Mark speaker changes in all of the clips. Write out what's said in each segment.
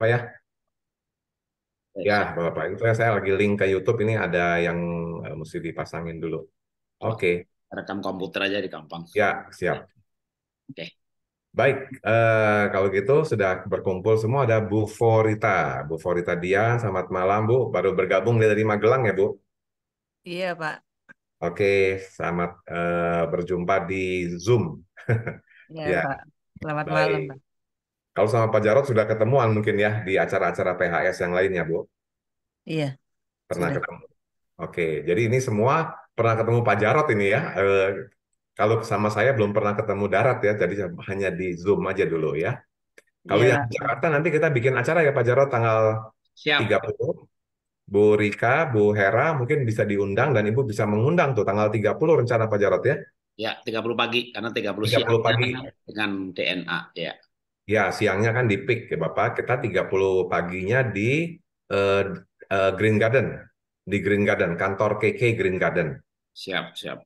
Speaker 1: apa ya? Ya, Bapak-Bapak, itu saya lagi link ke YouTube ini ada yang uh, mesti dipasangin dulu. Oke. Rekam komputer aja di kampung. Ya, siap. Oke. Baik, uh, kalau gitu sudah berkumpul semua ada Bu Forita. Bu Forita Dia, selamat malam Bu. Baru bergabung dari Magelang ya Bu? Iya, Pak. Oke, selamat uh, berjumpa di Zoom.
Speaker 2: Iya, Ya. Pak. Selamat malam, Pak.
Speaker 1: Kalau sama Pak Jarod sudah ketemuan mungkin ya di acara-acara PHS yang lainnya, Bu? Iya. Pernah sudah. ketemu. Oke, jadi ini semua pernah ketemu Pak Jarod ini ya. E, kalau sama saya belum pernah ketemu darat ya, jadi hanya di Zoom aja dulu ya. Kalau iya. yang Jakarta nanti kita bikin acara ya Pak Jarod tanggal Siap. 30. Bu Rika, Bu Hera mungkin bisa diundang dan Ibu bisa mengundang tuh tanggal 30 rencana Pak Jarod ya. Ya, 30 pagi karena 30, 30 siang pagi. dengan DNA ya. Ya, siangnya kan di peak ya Bapak. Kita 30 paginya di uh, uh, Green Garden, di Green Garden, kantor KK Green Garden. Siap, siap.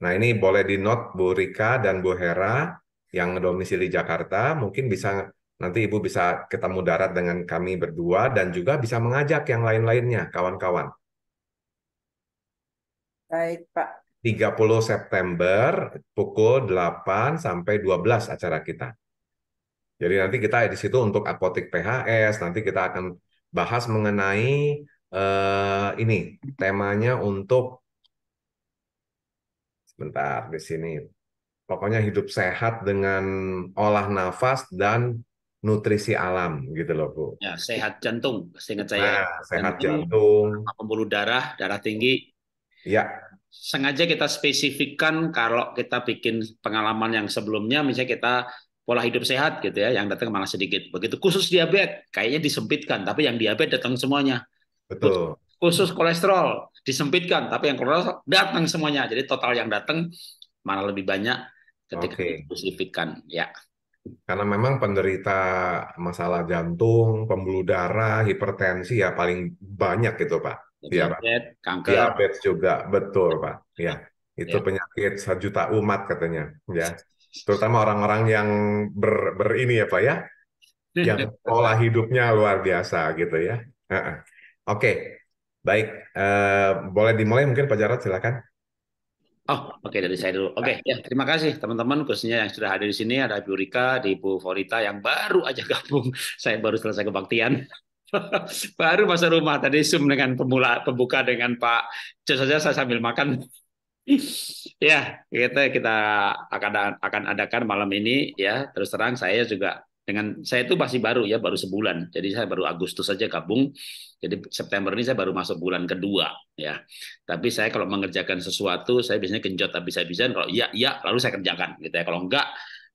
Speaker 1: Nah, ini boleh di note Bu Rika dan Bu Hera yang domisili Jakarta, mungkin bisa nanti Ibu bisa ketemu darat dengan kami berdua dan juga bisa mengajak yang lain-lainnya, kawan-kawan.
Speaker 3: Baik, Pak.
Speaker 1: 30 September pukul 8 sampai 12 acara kita. Jadi nanti kita di situ untuk apotik PHS, nanti kita akan bahas mengenai uh, ini temanya untuk sebentar di sini. Pokoknya hidup sehat dengan olah nafas dan nutrisi alam
Speaker 4: gitu loh Bu. Ya, sehat jantung, seingat saya. Nah, sehat jantung, jantung. pembuluh darah, darah tinggi. Ya, sengaja kita spesifikkan kalau kita bikin pengalaman yang sebelumnya misalnya kita pola hidup sehat gitu ya, yang datang malah sedikit. Begitu khusus diabetes kayaknya disempitkan, tapi yang diabetes datang semuanya. Betul. Khusus kolesterol disempitkan, tapi yang kolesterol datang semuanya. Jadi total yang datang malah lebih banyak ketika okay. dispesifikkan ya.
Speaker 1: Karena memang penderita masalah jantung, pembuluh darah, hipertensi ya paling banyak gitu Pak. Iya, diabetes, Pak. Kanker. Diabetes juga betul Pak. Ya. Itu ya. penyakit sejuta umat katanya. Ya terutama orang-orang yang ber, ber ini ya Pak ya, yang pola hidupnya luar biasa gitu ya. Uh-uh. Oke, okay. baik. Uh, boleh dimulai mungkin Pak Jarod silakan.
Speaker 4: Oh, oke okay, dari saya dulu. Oke, okay, ya terima kasih teman-teman khususnya yang sudah hadir di sini ada Bu Rika, di Ibu Forita yang baru aja gabung. Saya baru selesai kebaktian. baru masuk rumah tadi Zoom dengan pemula, pembuka dengan Pak Jos saja saya sambil makan. Ya, kita kita akan akan adakan malam ini ya. Terus terang saya juga dengan saya itu masih baru ya, baru sebulan. Jadi saya baru Agustus saja gabung. Jadi September ini saya baru masuk bulan kedua ya. Tapi saya kalau mengerjakan sesuatu saya biasanya kenjot saya bisa kalau iya iya lalu saya kerjakan gitu ya. Kalau enggak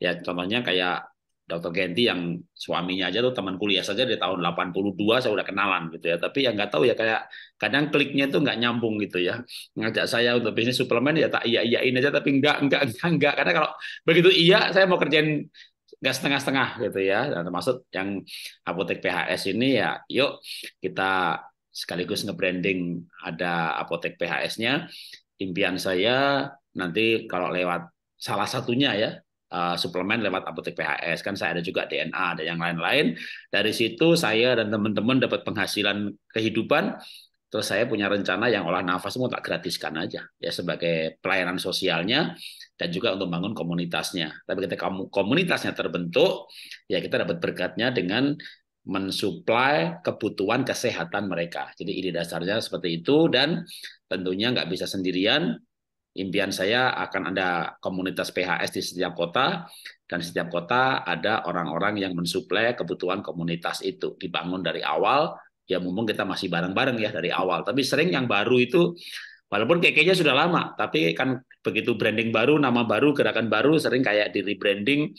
Speaker 4: ya contohnya kayak Dokter Genti yang suaminya aja tuh teman kuliah saja di tahun 82 saya udah kenalan gitu ya. Tapi yang nggak tahu ya kayak kadang kliknya tuh nggak nyambung gitu ya. Ngajak saya untuk bisnis suplemen ya tak iya iyain aja tapi nggak nggak nggak karena kalau begitu iya saya mau kerjain nggak setengah-setengah gitu ya. Dan nah, termasuk yang apotek PHS ini ya, yuk kita sekaligus nge-branding ada apotek PHS-nya. Impian saya nanti kalau lewat salah satunya ya Eh, suplemen lewat apotek PHS kan saya ada juga DNA ada yang lain-lain dari situ saya dan teman-teman dapat penghasilan kehidupan terus saya punya rencana yang olah nafas mau tak gratiskan aja ya sebagai pelayanan sosialnya dan juga untuk bangun komunitasnya tapi ketika komunitasnya terbentuk ya kita dapat berkatnya dengan mensuplai kebutuhan kesehatan mereka. Jadi ide dasarnya seperti itu dan tentunya nggak bisa sendirian impian saya akan ada komunitas PHS di setiap kota dan setiap kota ada orang-orang yang mensuplai kebutuhan komunitas itu dibangun dari awal ya mumpung kita masih bareng-bareng ya dari awal tapi sering yang baru itu walaupun kayaknya sudah lama tapi kan begitu branding baru nama baru gerakan baru sering kayak di rebranding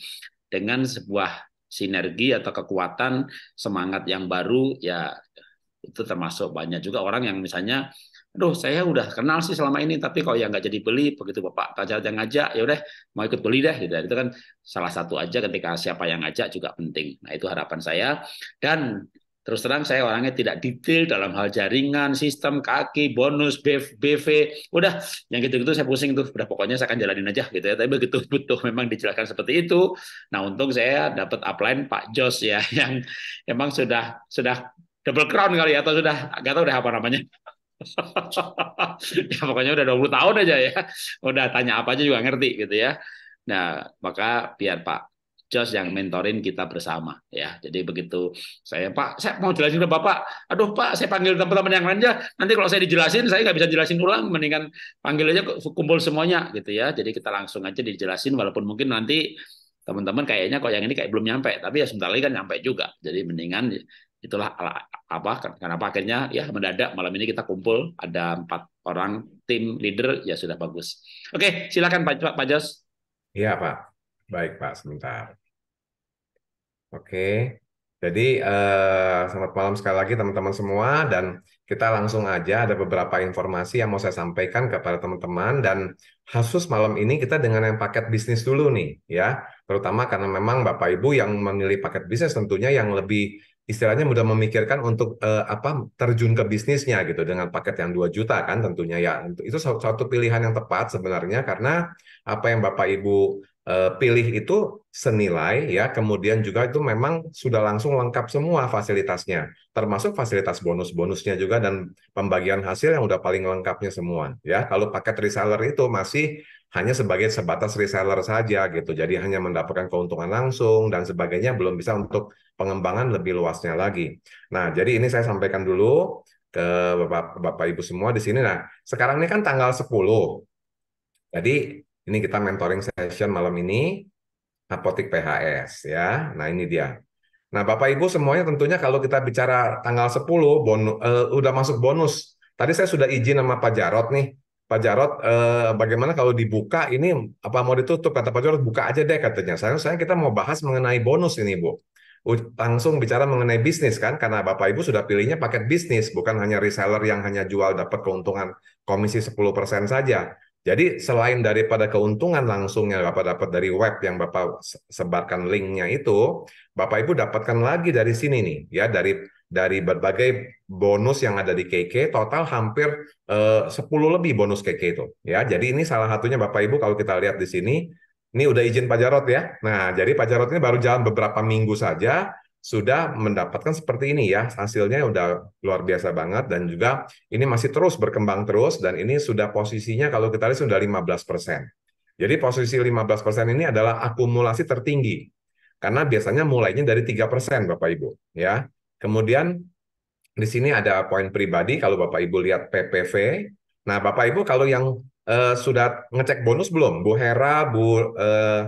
Speaker 4: dengan sebuah sinergi atau kekuatan semangat yang baru ya itu termasuk banyak juga orang yang misalnya aduh saya udah kenal sih selama ini tapi kalau yang nggak jadi beli begitu bapak pacar yang ngajak ya udah mau ikut beli deh gitu ya. itu kan salah satu aja ketika siapa yang ngajak juga penting nah itu harapan saya dan terus terang saya orangnya tidak detail dalam hal jaringan sistem kaki bonus BV, udah yang gitu-gitu saya pusing tuh udah pokoknya saya akan jalanin aja gitu ya tapi begitu butuh memang dijelaskan seperti itu nah untung saya dapat upline Pak Jos ya yang emang sudah sudah double crown kali ya, atau sudah nggak tahu udah apa namanya ya pokoknya udah 20 tahun aja ya. Udah tanya apa aja juga ngerti gitu ya. Nah, maka biar Pak Jos yang mentorin kita bersama ya. Jadi begitu saya Pak, saya mau jelasin ke Bapak. Aduh Pak, saya panggil teman-teman yang lain aja. Nanti kalau saya dijelasin, saya nggak bisa jelasin ulang. Mendingan panggil aja kumpul semuanya gitu ya. Jadi kita langsung aja dijelasin walaupun mungkin nanti teman-teman kayaknya kok yang ini kayak belum nyampe. Tapi ya sebentar lagi kan nyampe juga. Jadi mendingan itulah apa kenapa akhirnya ya mendadak malam ini kita kumpul ada empat orang tim leader ya sudah bagus. Oke, silakan Pak Pak Jos. Iya Pak,
Speaker 5: baik Pak sebentar.
Speaker 4: Oke, jadi
Speaker 1: eh, selamat malam sekali lagi teman-teman semua dan kita langsung aja ada beberapa informasi yang mau saya sampaikan kepada teman-teman dan khusus malam ini kita dengan yang paket bisnis dulu nih ya, terutama karena memang Bapak Ibu yang memilih paket bisnis tentunya yang lebih istilahnya mudah memikirkan untuk uh, apa terjun ke bisnisnya gitu dengan paket yang 2 juta kan tentunya ya itu satu pilihan yang tepat sebenarnya karena apa yang Bapak Ibu uh, pilih itu senilai ya kemudian juga itu memang sudah langsung lengkap semua fasilitasnya termasuk fasilitas bonus-bonusnya juga dan pembagian hasil yang udah paling lengkapnya semua ya kalau paket reseller itu masih hanya sebagai sebatas reseller saja gitu. Jadi hanya mendapatkan keuntungan langsung dan sebagainya belum bisa untuk pengembangan lebih luasnya lagi. Nah, jadi ini saya sampaikan dulu ke Bapak, Bapak Ibu semua di sini. Nah, sekarang ini kan tanggal 10. Jadi ini kita mentoring session malam ini apotik PHS ya. Nah, ini dia. Nah, Bapak Ibu semuanya tentunya kalau kita bicara tanggal 10 bonus uh, udah masuk bonus. Tadi saya sudah izin sama Pak Jarot nih Pak Jarot, eh, bagaimana kalau dibuka ini apa mau ditutup? Kata Pak Jarot, buka aja deh katanya. Saya, saya kita mau bahas mengenai bonus ini, Bu. Langsung bicara mengenai bisnis kan, karena Bapak Ibu sudah pilihnya paket bisnis, bukan hanya reseller yang hanya jual dapat keuntungan komisi 10% saja. Jadi selain daripada keuntungan langsung yang Bapak dapat dari web yang Bapak sebarkan linknya itu, Bapak Ibu dapatkan lagi dari sini nih, ya dari dari berbagai bonus yang ada di KK total hampir eh, 10 lebih bonus KK itu ya. Jadi ini salah satunya Bapak Ibu kalau kita lihat di sini ini udah izin Pak Jarot ya. Nah, jadi Pak Jarot ini baru jalan beberapa minggu saja sudah mendapatkan seperti ini ya. Hasilnya udah luar biasa banget dan juga ini masih terus berkembang terus dan ini sudah posisinya kalau kita lihat sudah 15%. Jadi posisi 15% ini adalah akumulasi tertinggi karena biasanya mulainya dari tiga persen Bapak Ibu ya. Kemudian di sini ada poin pribadi kalau Bapak Ibu lihat PPV. Nah, Bapak Ibu kalau yang uh, sudah ngecek bonus belum? Bu Hera, Bu uh,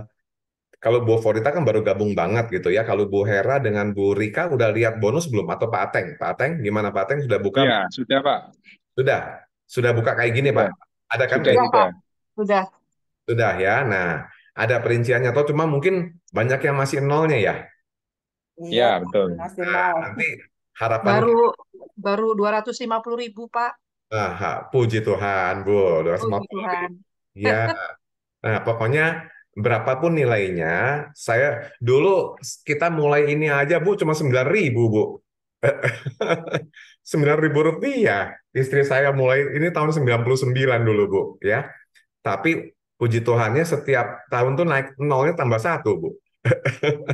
Speaker 1: kalau Bu Forita kan baru gabung banget gitu ya. Kalau Bu Hera dengan Bu Rika udah lihat bonus belum? Atau Pak Ateng? Pak Ateng, gimana Pak Ateng sudah buka? Iya, sudah Pak. Sudah? Sudah buka kayak gini Pak? Ada kan sudah, kayak Pak. Sudah. Sudah ya. Nah, ada perinciannya. Atau cuma mungkin banyak yang masih nolnya ya? Iya, ya, betul. Nah, nanti harapan baru
Speaker 2: baru 250 ribu Pak.
Speaker 1: Aha, puji Tuhan, Bu. 250 puji Tuhan. Ya. Nah, pokoknya berapapun nilainya, saya dulu kita mulai ini aja Bu cuma 9 ribu Bu. sembilan ribu rupiah. Istri saya mulai ini tahun 99 dulu Bu ya. Tapi puji Tuhannya setiap tahun tuh naik nolnya tambah satu Bu.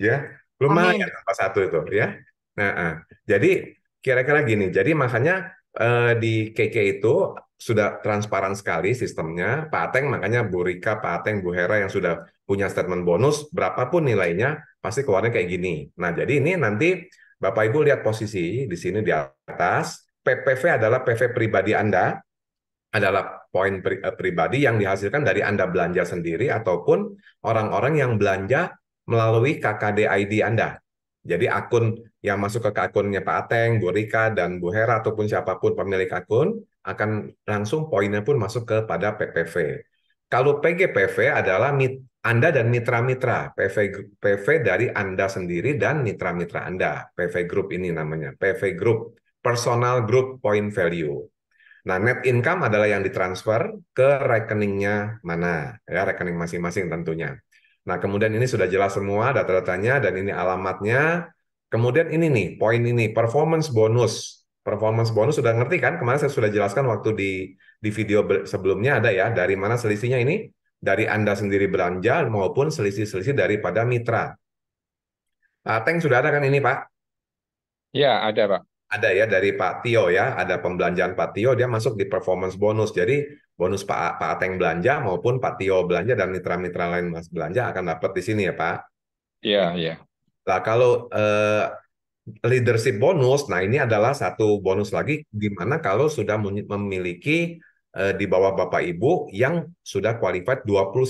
Speaker 1: ya Lumayan apa ya, satu itu ya. Nah, uh. jadi kira-kira gini. Jadi makanya eh, di KK itu sudah transparan sekali sistemnya. Pak Ateng makanya Bu Rika, Pak Ateng, Bu Hera yang sudah punya statement bonus berapapun nilainya pasti keluarnya kayak gini. Nah, jadi ini nanti Bapak Ibu lihat posisi di sini di atas. PPV adalah PV pribadi Anda, adalah poin pri eh, pribadi yang dihasilkan dari Anda belanja sendiri ataupun orang-orang yang belanja melalui KKD ID Anda. Jadi akun yang masuk ke akunnya Pak Ateng, Bu Rika, dan Bu Hera, ataupun siapapun pemilik akun, akan langsung poinnya pun masuk kepada PPV. Kalau PGPV adalah mit, Anda dan mitra-mitra, PV, PV dari Anda sendiri dan mitra-mitra Anda. PV Group ini namanya, PV Group, Personal Group Point Value. Nah, net income adalah yang ditransfer ke rekeningnya mana, ya rekening masing-masing tentunya. Nah, kemudian ini sudah jelas semua data-datanya dan ini alamatnya. Kemudian ini nih, poin ini, performance bonus. Performance bonus sudah ngerti kan? Kemarin saya sudah jelaskan waktu di di video sebelumnya ada ya, dari mana selisihnya ini? Dari Anda sendiri belanja maupun selisih-selisih daripada mitra. Uh, Tank sudah ada kan ini, Pak? Ya, ada, Pak. Ada ya dari Pak Tio ya, ada pembelanjaan Pak Tio, dia masuk di performance bonus. Jadi bonus Pak Pak Ateng belanja maupun Pak Tio belanja dan mitra-mitra lain Mas belanja akan dapat di sini ya Pak. Iya, iya. Nah, kalau eh, leadership bonus, nah ini adalah satu bonus lagi di mana kalau sudah memiliki eh, di bawah Bapak Ibu yang sudah qualified 21%.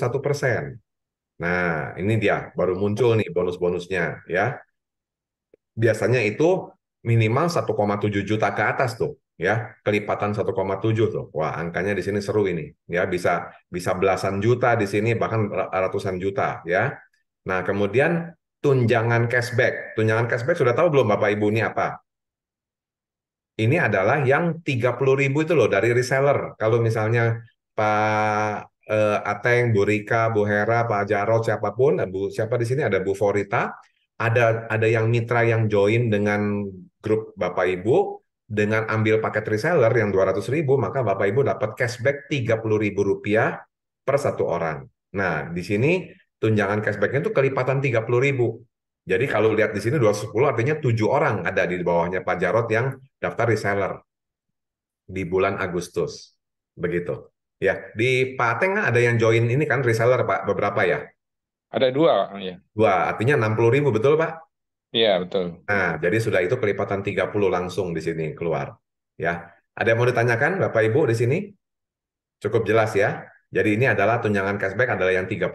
Speaker 1: Nah, ini dia baru muncul nih bonus-bonusnya ya. Biasanya itu minimal 1,7 juta ke atas tuh ya kelipatan 1,7 tuh. Wah, angkanya di sini seru ini. Ya, bisa bisa belasan juta di sini bahkan ratusan juta ya. Nah, kemudian tunjangan cashback. Tunjangan cashback sudah tahu belum Bapak Ibu ini apa? Ini adalah yang ribu itu loh dari reseller. Kalau misalnya Pak eh, Ateng, Bu Rika, Bu Hera, Pak Jarot, siapapun, Bu siapa di sini ada Bu Forita, ada ada yang mitra yang join dengan grup Bapak Ibu, dengan ambil paket reseller yang 200 ribu, maka Bapak Ibu dapat cashback 30 ribu rupiah per satu orang. Nah, di sini tunjangan cashbacknya itu kelipatan 30 ribu. Jadi kalau lihat di sini 210 artinya 7 orang ada di bawahnya Pak Jarot yang daftar reseller di bulan Agustus. Begitu. Ya, di Pak Ateng ada yang join ini kan reseller Pak beberapa ya? Ada dua, ya. Dua, artinya 60 ribu betul Pak?
Speaker 3: Iya, betul. Nah,
Speaker 1: jadi sudah itu kelipatan 30 langsung di sini keluar. Ya. Ada yang mau ditanyakan Bapak Ibu di sini? Cukup jelas ya. Jadi ini adalah tunjangan cashback adalah yang 30.000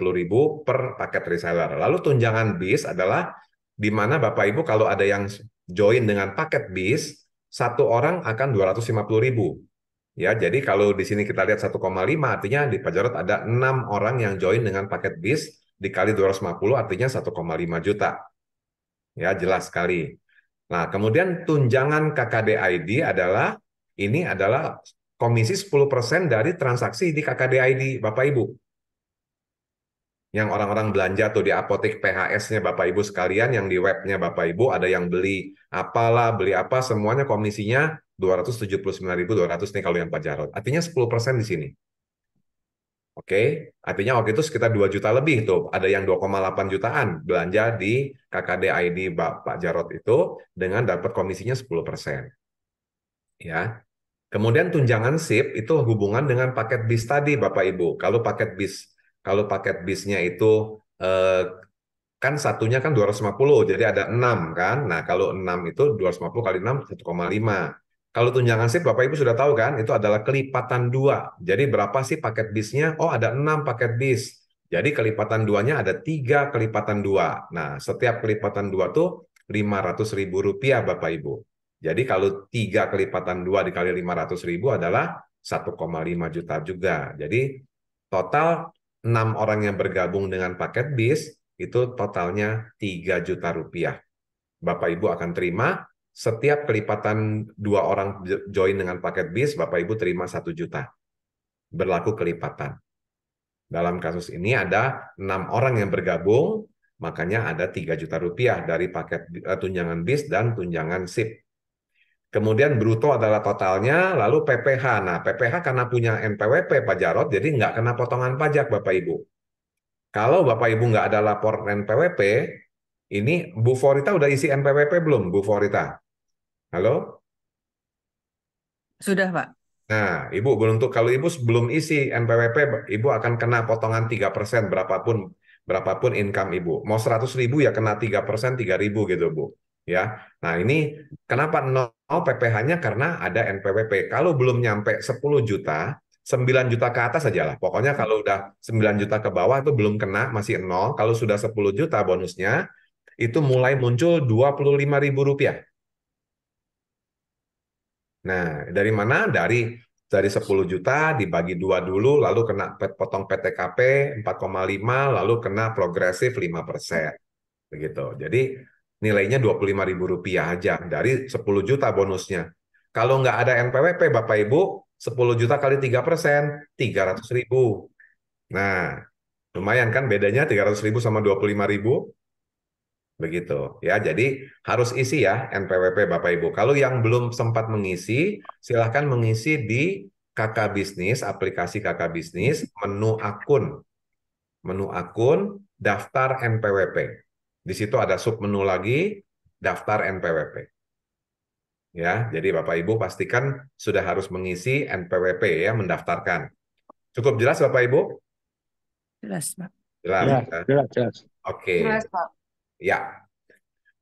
Speaker 1: per paket reseller. Lalu tunjangan bis adalah di mana Bapak Ibu kalau ada yang join dengan paket bis, satu orang akan 250.000. Ya, jadi kalau di sini kita lihat 1,5 artinya di Pajarot ada enam orang yang join dengan paket bis dikali 250 artinya 1,5 juta. Ya, jelas sekali. Nah, kemudian tunjangan KKDID adalah ini adalah komisi 10% dari transaksi di KKDID Bapak Ibu. Yang orang-orang belanja tuh di apotek PHS-nya Bapak Ibu sekalian, yang di webnya Bapak Ibu ada yang beli apalah, beli apa, semuanya komisinya 279.200 nih kalau yang Pak Jarod. Artinya 10% di sini. Oke, okay? artinya waktu itu sekitar 2 juta lebih tuh. Ada yang 2,8 jutaan belanja di KKD ID Pak, Pak Jarot itu dengan dapat komisinya 10%. Ya. Kemudian tunjangan SIP itu hubungan dengan paket bis tadi Bapak Ibu. Kalau paket bis kalau paket bisnya itu eh, kan satunya kan 250, jadi ada 6 kan. Nah, kalau 6 itu 250 kali 6 1,5. Kalau tunjangan sip, Bapak Ibu sudah tahu kan, itu adalah kelipatan dua. Jadi berapa sih paket bisnya? Oh, ada enam paket bis. Jadi kelipatan duanya ada tiga kelipatan dua. Nah, setiap kelipatan dua tuh ribu rupiah, Bapak Ibu. Jadi kalau tiga kelipatan dua dikali lima ratus ribu adalah 1,5 juta juga. Jadi total enam orang yang bergabung dengan paket bis itu totalnya 3 juta rupiah. Bapak Ibu akan terima setiap kelipatan dua orang join dengan paket bis, Bapak Ibu terima satu juta. Berlaku kelipatan. Dalam kasus ini ada enam orang yang bergabung, makanya ada tiga juta rupiah dari paket eh, tunjangan bis dan tunjangan SIP. Kemudian bruto adalah totalnya, lalu PPH. Nah, PPH karena punya NPWP Pak Jarot, jadi nggak kena potongan pajak Bapak Ibu. Kalau Bapak Ibu nggak ada lapor NPWP, ini Bu Forita udah isi NPWP belum, Bu Forita? Halo? Sudah, Pak. Nah, Ibu belum tuh kalau Ibu sebelum isi NPWP, Ibu akan kena potongan 3% berapapun berapapun income Ibu. Mau 100 ribu ya kena 3% 3 ribu gitu, Bu. Ya. Nah, ini kenapa nol PPh-nya karena ada NPWP. Kalau belum nyampe 10 juta, 9 juta ke atas aja lah. Pokoknya kalau udah 9 juta ke bawah itu belum kena, masih nol. Kalau sudah 10 juta bonusnya, itu mulai muncul Rp25.000. Nah, dari mana? Dari dari 10 juta dibagi dua dulu, lalu kena potong PTKP 4,5, lalu kena progresif 5 persen. Begitu. Jadi nilainya Rp25.000 aja dari 10 juta bonusnya. Kalau nggak ada NPWP, Bapak Ibu, 10 juta kali 3 persen, 300 ribu. Nah, lumayan kan bedanya 300 ribu sama 25 ribu? Begitu ya. Jadi harus isi ya NPWP Bapak Ibu. Kalau yang belum sempat mengisi, silahkan mengisi di KK Bisnis, aplikasi KK Bisnis, menu akun. Menu akun, daftar NPWP. Di situ ada sub menu lagi, daftar NPWP. Ya, jadi Bapak Ibu pastikan sudah harus mengisi NPWP ya, mendaftarkan. Cukup jelas Bapak Ibu? Jelas, Pak. Jelas. Jelas, ya. jelas. Oke. Okay. Ya.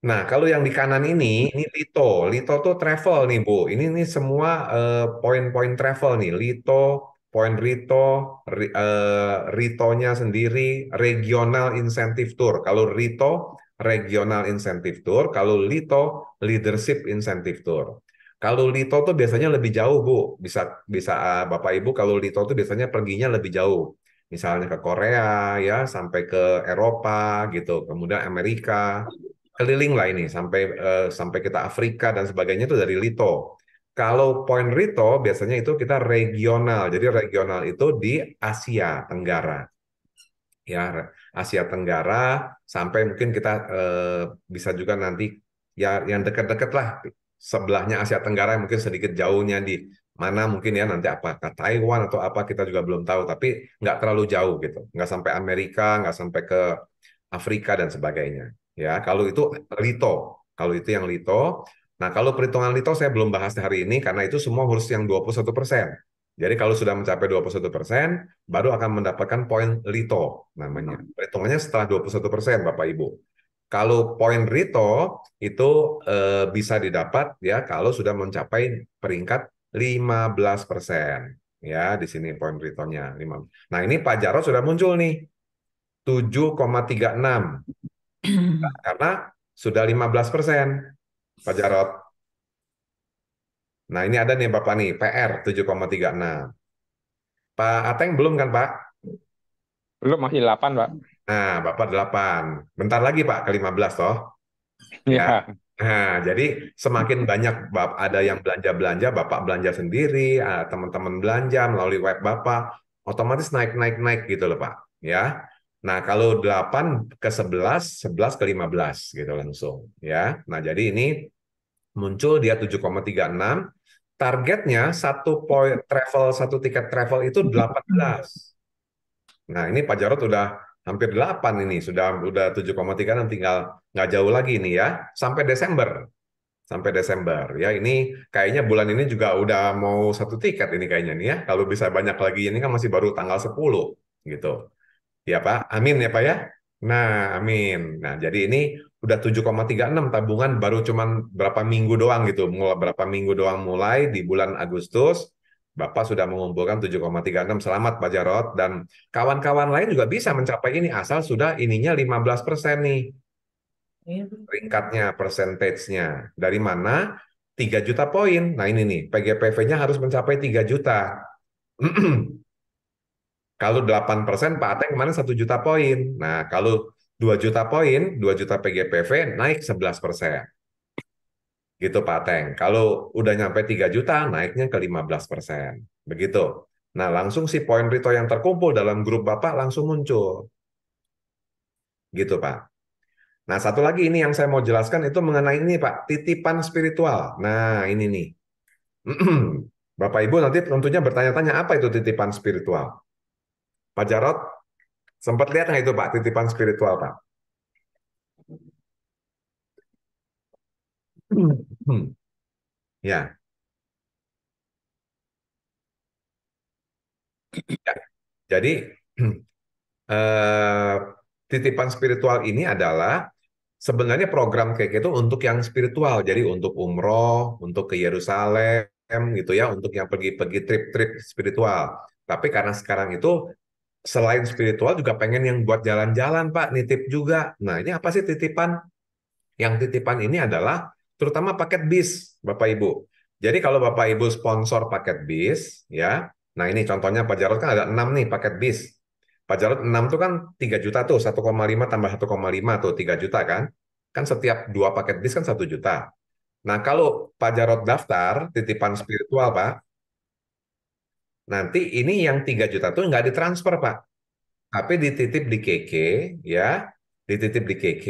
Speaker 1: Nah, kalau yang di kanan ini, ini Lito. Lito tuh travel nih, Bu. Ini nih semua eh, poin-poin uh, travel nih. Lito, poin Rito, ri, uh, sendiri, regional incentive tour. Kalau Rito, regional incentive tour. Kalau Lito, leadership incentive tour. Kalau Lito tuh biasanya lebih jauh, Bu. Bisa bisa uh, Bapak Ibu kalau Lito tuh biasanya perginya lebih jauh misalnya ke Korea ya sampai ke Eropa gitu kemudian Amerika keliling lah ini sampai uh, sampai kita Afrika dan sebagainya itu dari Lito kalau point Rito biasanya itu kita regional jadi regional itu di Asia Tenggara ya Asia Tenggara sampai mungkin kita uh, bisa juga nanti ya yang dekat-dekat lah sebelahnya Asia Tenggara mungkin sedikit jauhnya di mana mungkin ya nanti apakah Taiwan atau apa kita juga belum tahu tapi nggak terlalu jauh gitu nggak sampai Amerika nggak sampai ke Afrika dan sebagainya ya kalau itu lito kalau itu yang lito nah kalau perhitungan lito saya belum bahas hari ini karena itu semua harus yang 21 persen jadi kalau sudah mencapai 21 persen baru akan mendapatkan poin lito namanya hmm. perhitungannya setelah 21 persen bapak ibu kalau poin Rito itu e, bisa didapat ya kalau sudah mencapai peringkat 15 persen. Ya, di sini poin returnnya. Nah, ini Pak Jarod sudah muncul nih. 7,36. Nah, karena sudah 15 persen, Pak Jarod. Nah, ini ada nih Bapak nih, PR 7,36. Pak Ateng belum kan, Pak? Belum, masih 8, Pak. Nah, Bapak 8. Bentar lagi, Pak, ke 15, toh. Iya. Ya. ya. Nah, jadi semakin banyak bap ada yang belanja-belanja, Bapak belanja sendiri, ah, teman-teman belanja melalui web Bapak, otomatis naik-naik-naik gitu loh, Pak. Ya. Nah, kalau 8 ke 11, 11 ke 15 gitu langsung, ya. Nah, jadi ini muncul dia 7,36, targetnya satu poin travel satu tiket travel itu
Speaker 5: 18.
Speaker 1: Nah, ini Pak Jarot udah hampir 8 ini sudah udah 7,3 dan tinggal nggak jauh lagi ini ya sampai Desember sampai Desember ya ini kayaknya bulan ini juga udah mau satu tiket ini kayaknya nih ya kalau bisa banyak lagi ini kan masih baru tanggal 10 gitu ya Pak amin ya Pak ya nah amin nah jadi ini udah 7,36 tabungan baru cuman berapa minggu doang gitu mulai berapa minggu doang mulai di bulan Agustus Bapak sudah mengumpulkan 7,36. Selamat Pak Jarot. Dan kawan-kawan lain juga bisa mencapai ini asal sudah ininya 15% persen nih. Iya. Peringkatnya, percentage-nya. Dari mana? 3 juta poin. Nah ini nih, PGPV-nya harus mencapai 3 juta. kalau 8% Pak Ateng kemarin 1 juta poin. Nah kalau 2 juta poin, 2 juta PGPV naik 11% gitu Pak Teng. Kalau udah nyampe 3 juta, naiknya ke 15 persen. Begitu. Nah, langsung si poin Rito yang terkumpul dalam grup Bapak langsung muncul. Gitu, Pak. Nah, satu lagi ini yang saya mau jelaskan itu mengenai ini, Pak. Titipan spiritual. Nah, ini nih. Bapak Ibu nanti tentunya bertanya-tanya apa itu titipan spiritual. Pak Jarot, sempat lihat nggak itu Pak,
Speaker 5: titipan spiritual Pak? Hmm. ya.
Speaker 1: ya. Jadi eh, titipan spiritual ini adalah sebenarnya program kayak gitu untuk yang spiritual. Jadi untuk umroh, untuk ke Yerusalem gitu ya, untuk yang pergi-pergi trip-trip spiritual. Tapi karena sekarang itu selain spiritual juga pengen yang buat jalan-jalan Pak, nitip juga. Nah ini apa sih titipan? Yang titipan ini adalah terutama paket bis, Bapak Ibu. Jadi kalau Bapak Ibu sponsor paket bis, ya, nah ini contohnya Pak Jarod kan ada 6 nih paket bis. Pak Jarod 6 tuh kan 3 juta tuh, 1,5 tambah 1,5 tuh 3 juta kan. Kan setiap dua paket bis kan 1 juta. Nah kalau Pak Jarod daftar titipan spiritual Pak, nanti ini yang 3 juta tuh nggak ditransfer Pak. Tapi dititip di KK, ya, dititip di KK,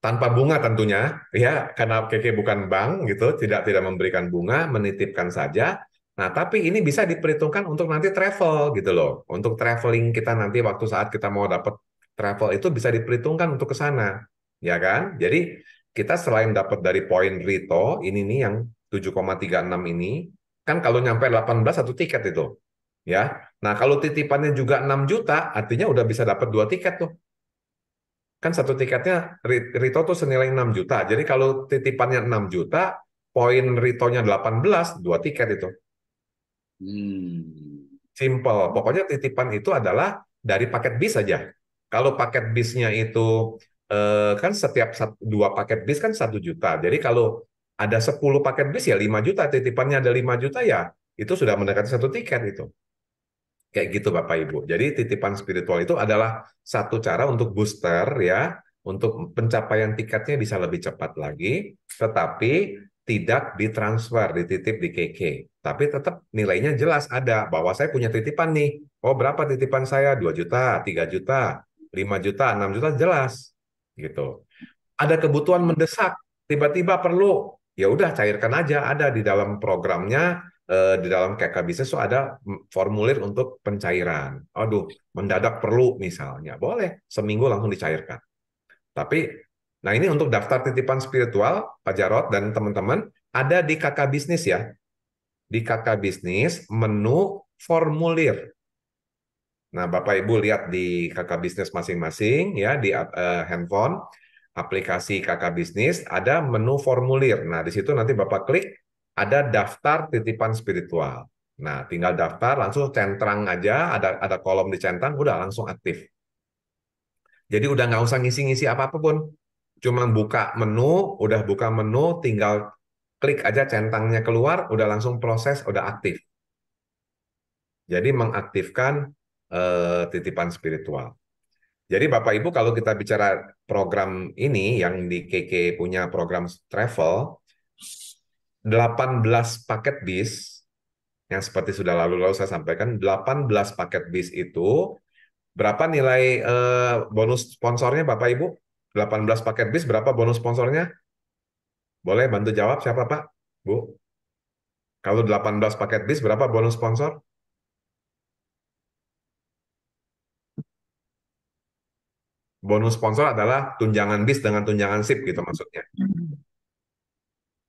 Speaker 1: tanpa bunga tentunya ya karena KK bukan bank gitu tidak tidak memberikan bunga menitipkan saja nah tapi ini bisa diperhitungkan untuk nanti travel gitu loh untuk traveling kita nanti waktu saat kita mau dapat travel itu bisa diperhitungkan untuk ke sana ya kan jadi kita selain dapat dari poin Rito ini nih yang 7,36 ini kan kalau nyampe 18 satu tiket itu ya nah kalau titipannya juga 6 juta artinya udah bisa dapat dua tiket tuh kan satu tiketnya Rito tuh senilai 6 juta. Jadi kalau titipannya 6 juta, poin Ritonya 18, dua tiket itu.
Speaker 5: Hmm.
Speaker 1: Simple. Pokoknya titipan itu adalah dari paket bis saja. Kalau paket bisnya itu eh, kan setiap dua paket bis kan satu juta. Jadi kalau ada 10 paket bis ya 5 juta, titipannya ada 5 juta ya itu sudah mendekati satu tiket itu. Kayak gitu Bapak Ibu. Jadi titipan spiritual itu adalah satu cara untuk booster ya, untuk pencapaian tiketnya bisa lebih cepat lagi, tetapi tidak ditransfer, dititip di KK. Tapi tetap nilainya jelas ada bahwa saya punya titipan nih. Oh, berapa titipan saya? 2 juta, 3 juta, 5 juta, 6 juta jelas. Gitu. Ada kebutuhan mendesak, tiba-tiba perlu. Ya udah cairkan aja ada di dalam programnya Eh, di dalam KK bisnis itu ada formulir untuk pencairan. Aduh, mendadak perlu misalnya. Boleh, seminggu langsung dicairkan. Tapi, nah ini untuk daftar titipan spiritual, Pak Jarot dan teman-teman, ada di KK bisnis ya. Di KK bisnis, menu formulir. Nah, Bapak Ibu lihat di KK bisnis masing-masing ya di uh, handphone aplikasi KK bisnis ada menu formulir. Nah, di situ nanti Bapak klik ada daftar titipan spiritual. Nah, tinggal daftar, langsung centang aja, ada ada kolom di centang, udah langsung aktif. Jadi udah nggak usah ngisi-ngisi apa-apa pun. Cuma buka menu, udah buka menu, tinggal klik aja centangnya keluar, udah langsung proses, udah aktif. Jadi mengaktifkan eh, titipan spiritual. Jadi Bapak Ibu kalau kita bicara program ini yang di KK punya program travel, 18 paket bis yang seperti sudah lalu-lalu saya sampaikan 18 paket bis itu berapa nilai eh, bonus sponsornya Bapak Ibu? 18 paket bis berapa bonus sponsornya? Boleh bantu jawab siapa Pak? Bu? Kalau 18 paket bis berapa bonus sponsor? Bonus sponsor adalah tunjangan bis dengan tunjangan sip gitu maksudnya. Hmm.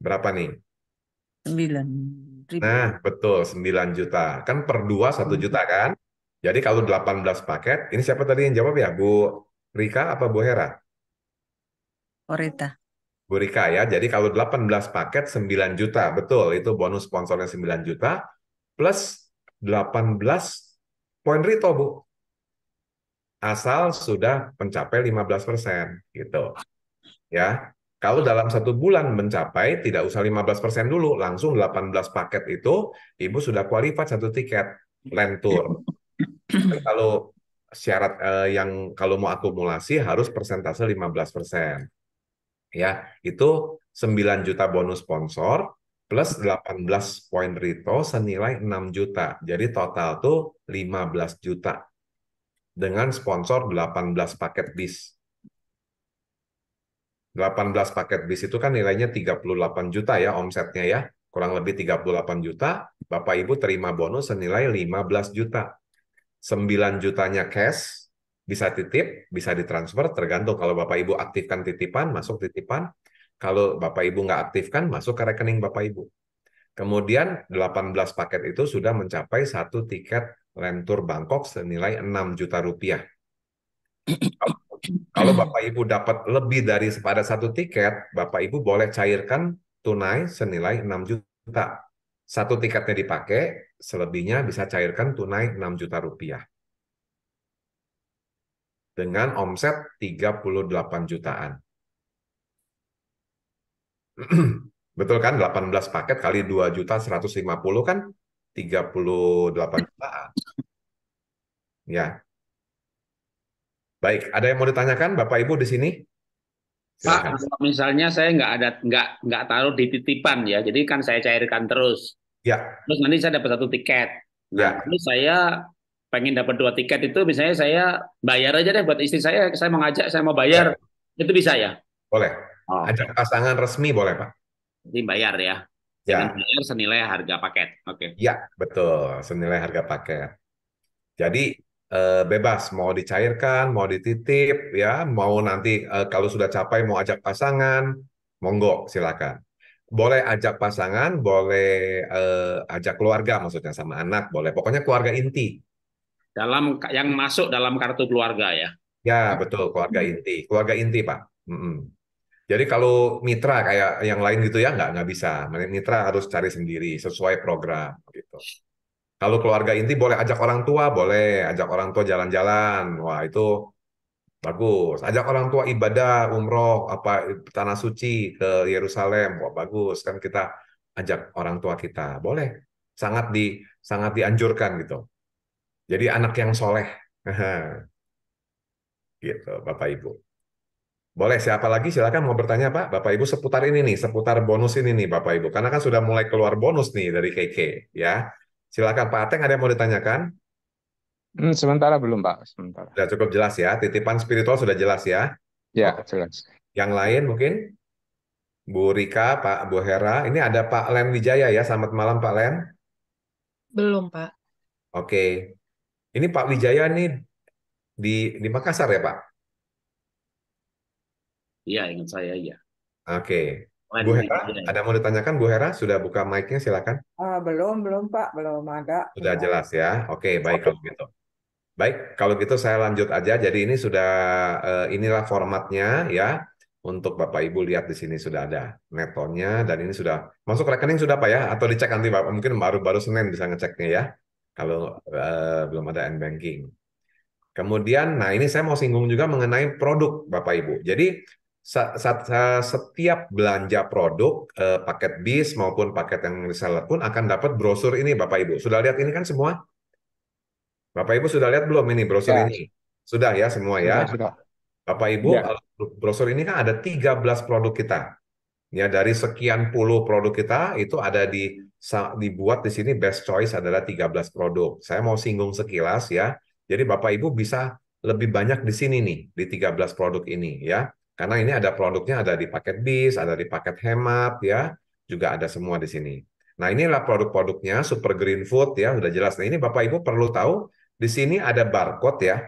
Speaker 1: Berapa nih?
Speaker 2: 9 ribu. Nah,
Speaker 1: betul, 9 juta. Kan per dua 1 juta kan? Jadi kalau 18 paket, ini siapa tadi yang jawab ya? Bu Rika apa Bu Hera? Bu Rita. Bu Rika ya. Jadi kalau 18 paket 9 juta, betul. Itu bonus sponsornya 9 juta plus 18 poin Rito, Bu. Asal sudah mencapai 15% persen, gitu. Ya. Kalau dalam satu bulan mencapai tidak usah 15% dulu, langsung 18 paket itu Ibu sudah qualified satu tiket land tour. kalau syarat eh, yang kalau mau akumulasi harus persentase 15%. Ya, itu 9 juta bonus sponsor plus 18 poin Rito senilai 6 juta. Jadi total tuh 15 juta dengan sponsor 18 paket bis. 18 paket bis itu kan nilainya 38 juta ya omsetnya ya. Kurang lebih 38 juta, Bapak Ibu terima bonus senilai 15 juta. 9 jutanya cash, bisa titip, bisa ditransfer, tergantung kalau Bapak Ibu aktifkan titipan, masuk titipan. Kalau Bapak Ibu nggak aktifkan, masuk ke rekening Bapak Ibu. Kemudian 18 paket itu sudah mencapai satu tiket rentur Bangkok senilai 6 juta rupiah. Kalau Bapak Ibu dapat lebih dari pada satu tiket, Bapak Ibu boleh cairkan tunai senilai 6 juta. Satu tiketnya dipakai, selebihnya bisa cairkan tunai 6 juta rupiah. Dengan omset 38 jutaan. Betul kan? 18 paket kali 2 juta 150 kan 38 jutaan. Ya, Baik, ada yang mau ditanyakan Bapak Ibu di sini?
Speaker 4: Pak, misalnya saya nggak ada nggak nggak taruh di titipan ya, jadi kan saya cairkan terus. Ya. Terus nanti saya dapat satu tiket. Nah, ya. Terus saya pengen dapat dua tiket itu, misalnya saya bayar aja deh buat istri saya, saya mengajak saya mau bayar, ya. itu bisa ya?
Speaker 1: Boleh. Oh. Ajak pasangan resmi boleh Pak. Jadi bayar ya. Ya. Dan bayar senilai harga paket. Oke. Okay. Ya, betul. Senilai harga paket. Jadi Eh, bebas mau dicairkan, mau dititip, ya, mau nanti eh, kalau sudah capai mau ajak pasangan, monggo silakan. Boleh ajak pasangan, boleh eh, ajak keluarga, maksudnya sama anak, boleh. Pokoknya keluarga inti.
Speaker 4: Dalam yang masuk dalam kartu keluarga ya.
Speaker 1: Ya betul keluarga hmm. inti, keluarga inti pak. Mm -mm. Jadi kalau mitra kayak yang lain gitu ya nggak nggak bisa. Mitra harus cari sendiri sesuai program gitu. Kalau keluarga inti boleh ajak orang tua, boleh ajak orang tua jalan-jalan. Wah, itu bagus. Ajak orang tua ibadah, umroh, apa tanah suci ke Yerusalem. Wah, bagus. Kan kita ajak orang tua kita. Boleh. Sangat di sangat dianjurkan gitu. Jadi anak yang soleh. gitu, Bapak Ibu. Boleh siapa lagi silakan mau bertanya Pak, Bapak Ibu seputar ini nih, seputar bonus ini nih Bapak Ibu. Karena kan sudah mulai keluar bonus nih dari KK ya. Silakan Pak Ateng, ada yang mau ditanyakan? Hmm, sementara belum Pak, sementara. Sudah cukup jelas ya, titipan spiritual sudah jelas ya? Ya, jelas. Yang lain mungkin? Bu Rika, Pak Bu Hera, ini ada Pak Len Wijaya ya, selamat malam Pak Len. Belum Pak. Oke, ini Pak Wijaya nih di, di Makassar ya Pak? Iya, ingat saya iya. Oke, Bu Hera, ada mau ditanyakan Bu Hera? Sudah buka mic-nya silakan.
Speaker 3: Uh, belum, belum Pak, belum ada. Sudah iya.
Speaker 1: jelas ya. Oke, okay, iya. baik kalau gitu. Baik, kalau gitu saya lanjut aja. Jadi ini sudah uh, inilah formatnya ya. Untuk Bapak Ibu lihat di sini sudah ada netonya dan ini sudah masuk rekening sudah Pak ya atau dicek nanti Bapak mungkin baru-baru Senin bisa ngeceknya ya. Kalau uh, belum ada n-banking. Kemudian, nah ini saya mau singgung juga mengenai produk Bapak Ibu. Jadi setiap belanja produk eh, paket bis maupun paket yang reseller pun akan dapat brosur ini Bapak Ibu. Sudah lihat ini kan semua? Bapak Ibu sudah lihat belum ini brosur ya. ini? Sudah ya semua ya. Bapak Ibu ya. Eh, brosur ini kan ada 13 produk kita. Ya dari sekian puluh produk kita itu ada di dibuat di sini best choice adalah 13 produk. Saya mau singgung sekilas ya. Jadi Bapak Ibu bisa lebih banyak di sini nih di 13 produk ini ya. Karena ini ada produknya ada di paket bis, ada di paket hemat ya, juga ada semua di sini. Nah, inilah produk-produknya Super Green Food ya, sudah jelas. Nah, ini Bapak Ibu perlu tahu di sini ada barcode ya.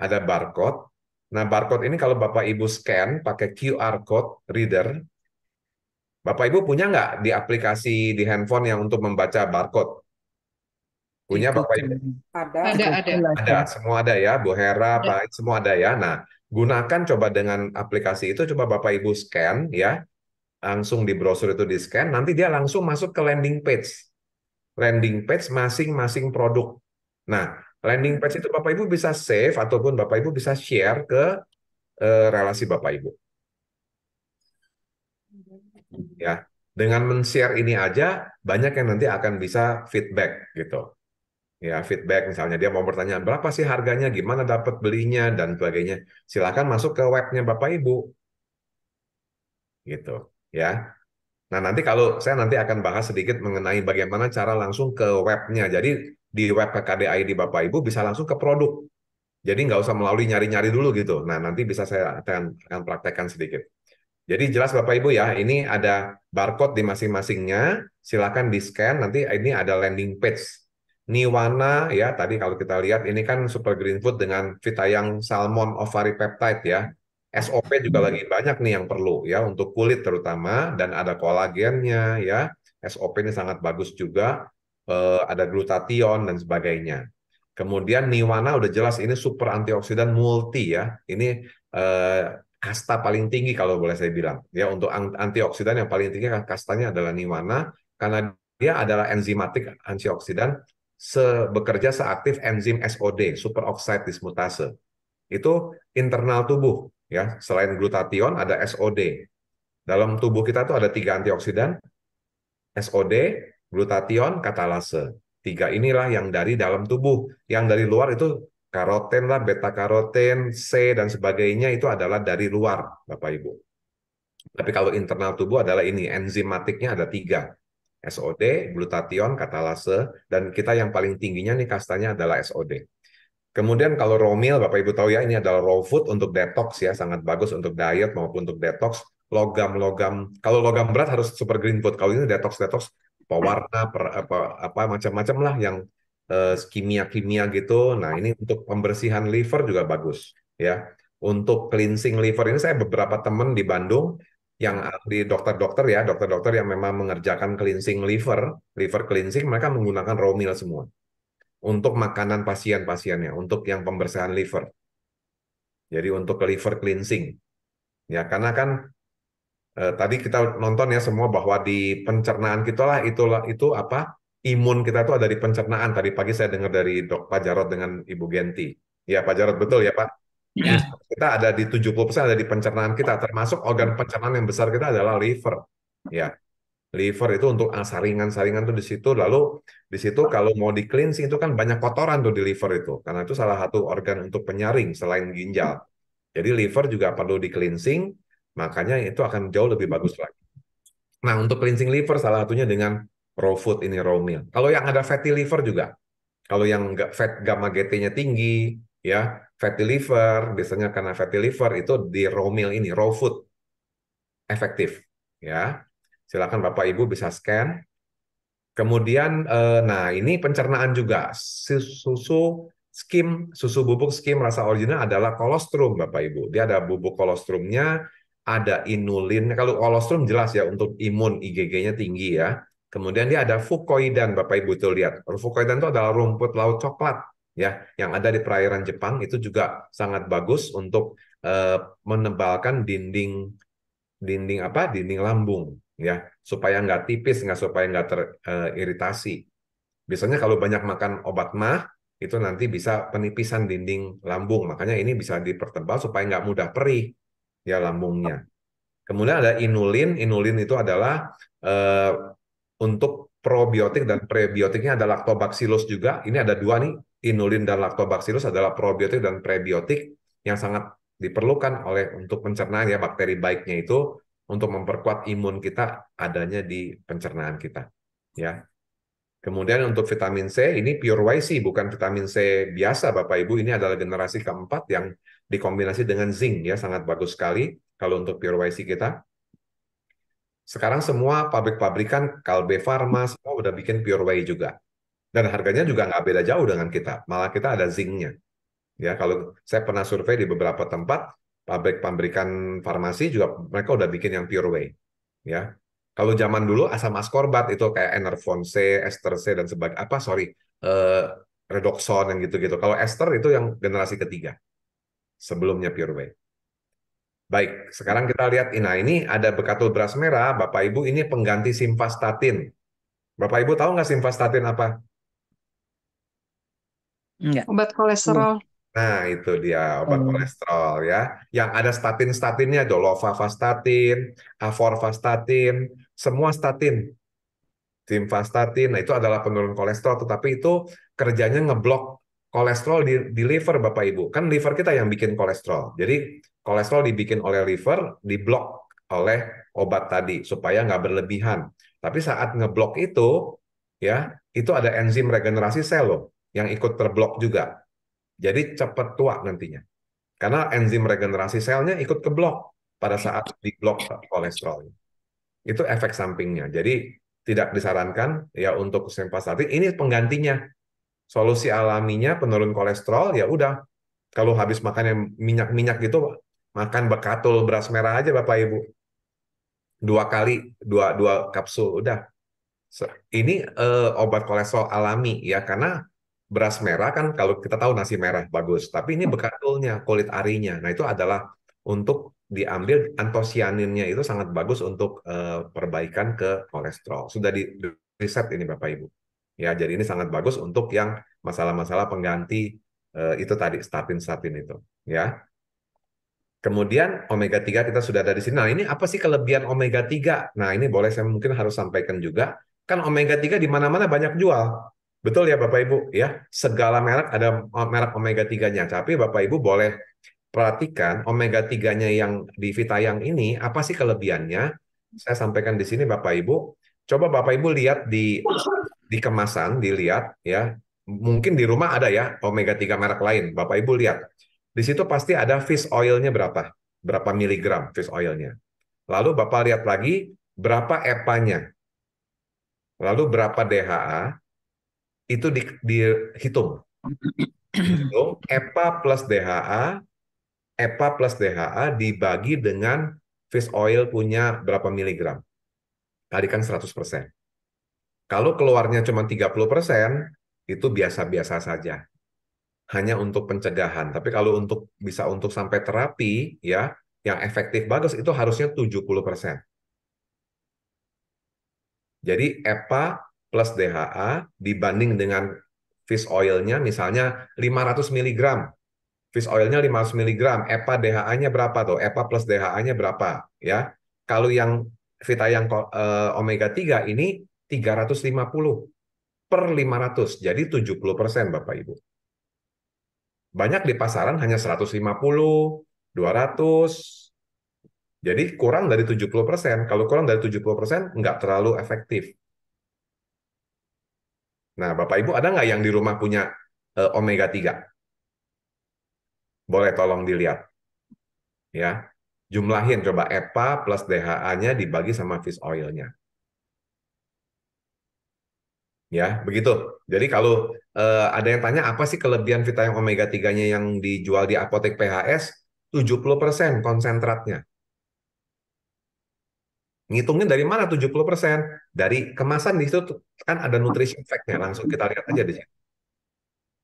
Speaker 1: Ada barcode. Nah, barcode ini kalau Bapak Ibu scan pakai QR code reader, Bapak Ibu punya nggak di aplikasi di handphone yang untuk membaca barcode? Punya Bapak Ibu?
Speaker 3: Ada, ada, ada. Ada,
Speaker 1: semua ada ya, Bu Hera, Pak, semua ada ya. Nah, gunakan coba dengan aplikasi itu coba Bapak Ibu scan ya langsung di browser itu di scan nanti dia langsung masuk ke landing page landing page masing-masing produk nah landing page itu Bapak Ibu bisa save ataupun Bapak Ibu bisa share ke eh, relasi Bapak Ibu ya dengan men-share ini aja banyak yang nanti akan bisa feedback gitu ya feedback misalnya dia mau bertanya berapa sih harganya, gimana dapat belinya dan sebagainya. Silakan masuk ke webnya Bapak Ibu. Gitu, ya. Nah, nanti kalau saya nanti akan bahas sedikit mengenai bagaimana cara langsung ke webnya. Jadi di web KKDI di Bapak Ibu bisa langsung ke produk. Jadi nggak usah melalui nyari-nyari dulu gitu. Nah, nanti bisa saya akan, akan praktekkan sedikit. Jadi jelas Bapak Ibu ya, ini ada barcode di masing-masingnya. Silakan di-scan, nanti ini ada landing page Niwana ya tadi kalau kita lihat ini kan super green food dengan yang salmon ovary peptide ya. SOP juga lagi hmm. banyak nih yang perlu ya untuk kulit terutama dan ada kolagennya ya. SOP ini sangat bagus juga eh, ada glutathione dan sebagainya. Kemudian Niwana udah jelas ini super antioksidan multi ya. Ini eh, kasta paling tinggi kalau boleh saya bilang ya untuk antioksidan yang paling tinggi kastanya adalah Niwana karena dia adalah enzimatik antioksidan se bekerja seaktif enzim SOD, superoxide dismutase. Itu internal tubuh ya. Selain glutathione ada SOD. Dalam tubuh kita tuh ada tiga antioksidan, SOD, glutathione, katalase. Tiga inilah yang dari dalam tubuh. Yang dari luar itu karoten lah, beta karoten, C dan sebagainya itu adalah dari luar, Bapak Ibu. Tapi kalau internal tubuh adalah ini enzimatiknya ada tiga. SOD, glutathione, katalase, dan kita yang paling tingginya nih kastanya adalah SOD. Kemudian kalau raw meal, Bapak Ibu tahu ya, ini adalah raw food untuk detox ya, sangat bagus untuk diet maupun untuk detox. Logam-logam, kalau logam berat harus super green food, kalau ini detox-detox, pewarna, per, apa, apa macam-macam lah yang eh, kimia-kimia gitu. Nah ini untuk pembersihan liver juga bagus ya. Untuk cleansing liver ini saya beberapa teman di Bandung yang ahli dokter-dokter ya, dokter-dokter yang memang mengerjakan cleansing liver, liver cleansing, mereka menggunakan raw meal semua untuk makanan pasien-pasiennya, untuk yang pembersihan liver. Jadi untuk liver cleansing. Ya, karena kan eh, tadi kita nonton ya semua bahwa di pencernaan kita lah itulah itu apa? Imun kita tuh ada di pencernaan. Tadi pagi saya dengar dari Dok Pak Jarot dengan Ibu Genti. Ya, Pak Jarot betul ya, Pak? Ya. Kita ada di 70% ada di pencernaan kita, termasuk organ pencernaan yang besar kita adalah liver. Ya. Liver itu untuk ah, saringan-saringan tuh di situ. Lalu di situ kalau mau di cleansing itu kan banyak kotoran tuh di liver itu. Karena itu salah satu organ untuk penyaring selain ginjal. Jadi liver juga perlu di cleansing, makanya itu akan jauh lebih bagus lagi. Nah, untuk cleansing liver salah satunya dengan raw food ini raw meal. Kalau yang ada fatty liver juga. Kalau yang fat gamma GT-nya tinggi, ya fatty liver, biasanya karena fatty liver itu di raw meal ini, raw food efektif ya. Silakan Bapak Ibu bisa scan. Kemudian eh, nah ini pencernaan juga. Susu skim, susu bubuk skim rasa original adalah kolostrum Bapak Ibu. Dia ada bubuk kolostrumnya, ada inulin. Kalau kolostrum jelas ya untuk imun IgG-nya tinggi ya. Kemudian dia ada fukoidan Bapak Ibu tuh lihat. Fukoidan itu adalah rumput laut coklat ya yang ada di perairan Jepang itu juga sangat bagus untuk uh, menebalkan dinding dinding apa dinding lambung ya supaya nggak tipis nggak supaya nggak teriritasi eh, biasanya kalau banyak makan obat mah itu nanti bisa penipisan dinding lambung makanya ini bisa dipertebal supaya nggak mudah perih ya lambungnya kemudian ada inulin inulin itu adalah uh, untuk probiotik dan prebiotiknya ada lactobacillus juga ini ada dua nih inulin dan lactobacillus adalah probiotik dan prebiotik yang sangat diperlukan oleh untuk pencernaan ya bakteri baiknya itu untuk memperkuat imun kita adanya di pencernaan kita ya. Kemudian untuk vitamin C ini pure YC bukan vitamin C biasa Bapak Ibu ini adalah generasi keempat yang dikombinasi dengan zinc ya sangat bagus sekali kalau untuk pure YC kita. Sekarang semua pabrik-pabrikan Kalbe Farma semua udah bikin pure juga. Dan harganya juga nggak beda jauh dengan kita. Malah kita ada zingnya, Ya, kalau saya pernah survei di beberapa tempat, pabrik pabrikan farmasi juga mereka udah bikin yang pure way. Ya, kalau zaman dulu asam askorbat itu kayak enervon C, ester C dan sebagainya. Apa sorry, uh, redoxon yang gitu-gitu. Kalau ester itu yang generasi ketiga sebelumnya pure way. Baik, sekarang kita lihat nah ini ada bekatul beras merah, Bapak Ibu ini pengganti simvastatin. Bapak Ibu tahu nggak simvastatin apa?
Speaker 2: Enggak. Obat kolesterol.
Speaker 1: Nah, itu dia obat hmm. kolesterol ya. Yang ada statin-statinnya, dolovastatin, avorvastatin, semua statin. Simvastatin, nah itu adalah penurun kolesterol, tetapi itu kerjanya ngeblok kolesterol di, di liver Bapak Ibu. Kan liver kita yang bikin kolesterol. Jadi kolesterol dibikin oleh liver, diblok oleh obat tadi supaya nggak berlebihan. Tapi saat ngeblok itu, ya itu ada enzim regenerasi sel loh yang ikut terblok juga. Jadi cepat tua nantinya. Karena enzim regenerasi selnya ikut keblok pada iya. saat diblok kolesterol. Itu efek sampingnya. Jadi tidak disarankan ya untuk simvastatin. Ini penggantinya. Solusi alaminya penurun kolesterol ya udah. Kalau habis makan yang minyak-minyak gitu, makan bekatul beras merah aja Bapak Ibu. Dua kali, dua, dua kapsul, udah. Ini uh, obat kolesterol alami ya, karena beras merah kan kalau kita tahu nasi merah bagus, tapi ini hmm. bekatulnya, kulit arinya. Nah, itu adalah untuk diambil antosianinnya itu sangat bagus untuk uh, perbaikan ke kolesterol. Sudah di riset ini Bapak Ibu. Ya, jadi ini sangat bagus untuk yang masalah-masalah pengganti uh, itu tadi statin-statin itu, ya. Kemudian omega 3 kita sudah ada di sini. Nah, ini apa sih kelebihan omega 3? Nah, ini boleh saya mungkin harus sampaikan juga. Kan omega 3 di mana-mana banyak jual Betul ya Bapak Ibu ya, segala merek ada eh, merek omega 3-nya. Tapi Bapak Ibu boleh perhatikan omega 3-nya yang di Vitayang ini apa sih kelebihannya? Saya sampaikan di sini Bapak Ibu. Coba Bapak Ibu lihat di di kemasan dilihat ya. Mungkin di rumah ada ya omega 3 merek lain. Bapak Ibu lihat. Di situ pasti ada fish oilnya berapa? Berapa miligram fish oilnya Lalu Bapak lihat lagi berapa EPA-nya. Lalu berapa DHA, itu di, dihitung. Dihitung EPA plus DHA, EPA plus DHA dibagi dengan fish oil punya berapa miligram. Kalikan 100%. Kalau keluarnya cuma 30%, itu biasa-biasa saja. Hanya untuk pencegahan. Tapi kalau untuk bisa untuk sampai terapi, ya yang efektif bagus itu harusnya 70%. Jadi EPA plus DHA dibanding dengan fish oilnya misalnya 500 mg. Fish oilnya 500 mg, EPA DHA-nya berapa tuh? EPA plus DHA-nya berapa ya? Kalau yang Vita yang uh, omega 3 ini 350 per 500. Jadi 70% Bapak Ibu. Banyak di pasaran hanya 150, 200, jadi kurang dari 70%. Kalau kurang dari 70% nggak terlalu efektif. Nah, Bapak Ibu ada nggak yang di rumah punya uh, omega 3? Boleh tolong dilihat. Ya. Jumlahin coba EPA plus DHA-nya dibagi sama fish oil-nya. Ya, begitu. Jadi kalau uh, ada yang tanya apa sih kelebihan vitamin omega 3-nya yang dijual di apotek PHS? 70% konsentratnya. Ngitungnya dari mana 70%? Dari kemasan di situ kan ada nutrition fact-nya. Langsung kita lihat aja di sini.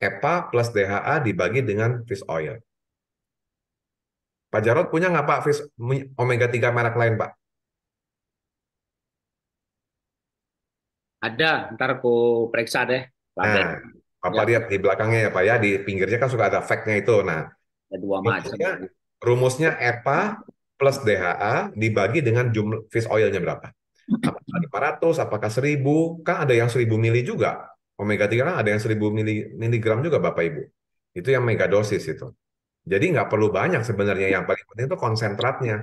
Speaker 1: EPA plus DHA dibagi dengan fish oil. Pak Jarod punya nggak Pak fish omega 3 merek lain Pak?
Speaker 4: Ada, ntar aku periksa deh. Nah,
Speaker 1: Bapak ya. lihat di belakangnya ya Pak ya, di pinggirnya kan suka ada fact-nya itu. Nah, ada dua macam. Rumusnya EPA plus DHA dibagi dengan jumlah fish oilnya berapa. Apakah 500, apakah 1000, kan ada yang 1000 mili juga. Omega 3 kan ada yang 1000 mili, miligram juga Bapak Ibu. Itu yang mega dosis itu. Jadi nggak perlu banyak sebenarnya, yang paling penting itu konsentratnya.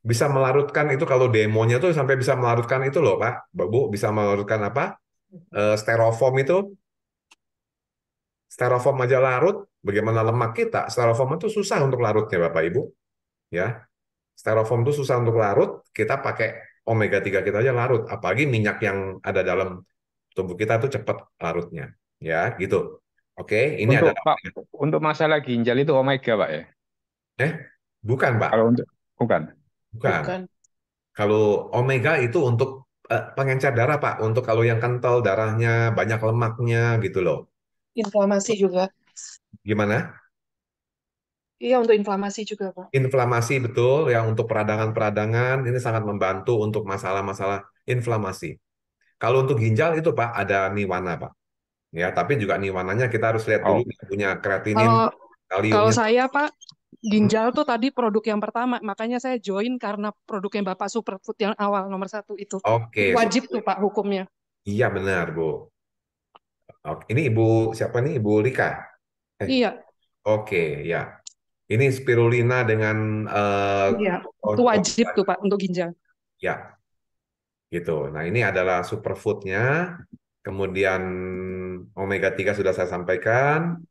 Speaker 1: Bisa melarutkan itu kalau demonya tuh sampai bisa melarutkan itu loh Pak, Bu, bisa melarutkan apa? E, styrofoam itu styrofoam aja larut, bagaimana lemak kita, styrofoam itu susah untuk larutnya Bapak Ibu ya styrofoam itu susah untuk larut kita pakai omega 3 kita aja larut apalagi minyak yang ada dalam tubuh kita itu cepat larutnya
Speaker 3: ya gitu oke ini untuk, ada Pak, untuk masalah ginjal itu omega pak ya eh bukan pak kalau untuk bukan bukan, bukan. kalau omega
Speaker 1: itu untuk uh, pengencer darah pak untuk kalau yang kental darahnya banyak lemaknya gitu loh
Speaker 3: inflamasi juga gimana Iya, untuk
Speaker 2: inflamasi juga, Pak.
Speaker 1: Inflamasi betul, yang untuk peradangan-peradangan ini sangat membantu untuk masalah-masalah inflamasi. Kalau untuk ginjal itu, Pak, ada niwana, Pak. Ya, tapi juga niwananya kita harus lihat dulu oh. punya kreatinin, kalau, Kalau
Speaker 2: saya, Pak, ginjal hmm. tuh tadi produk yang pertama, makanya saya join karena produk yang Bapak Superfood yang awal nomor satu itu. Oke. Okay. Wajib tuh Pak hukumnya.
Speaker 1: Iya benar Bu. Oke. Ini Ibu siapa nih Ibu Rika? Eh. Iya. Oke ya. Ini spirulina dengan uh,
Speaker 2: ya, itu wajib tuh Pak untuk ginjal.
Speaker 1: Ya, gitu. Nah ini adalah superfoodnya, kemudian omega 3 sudah saya sampaikan.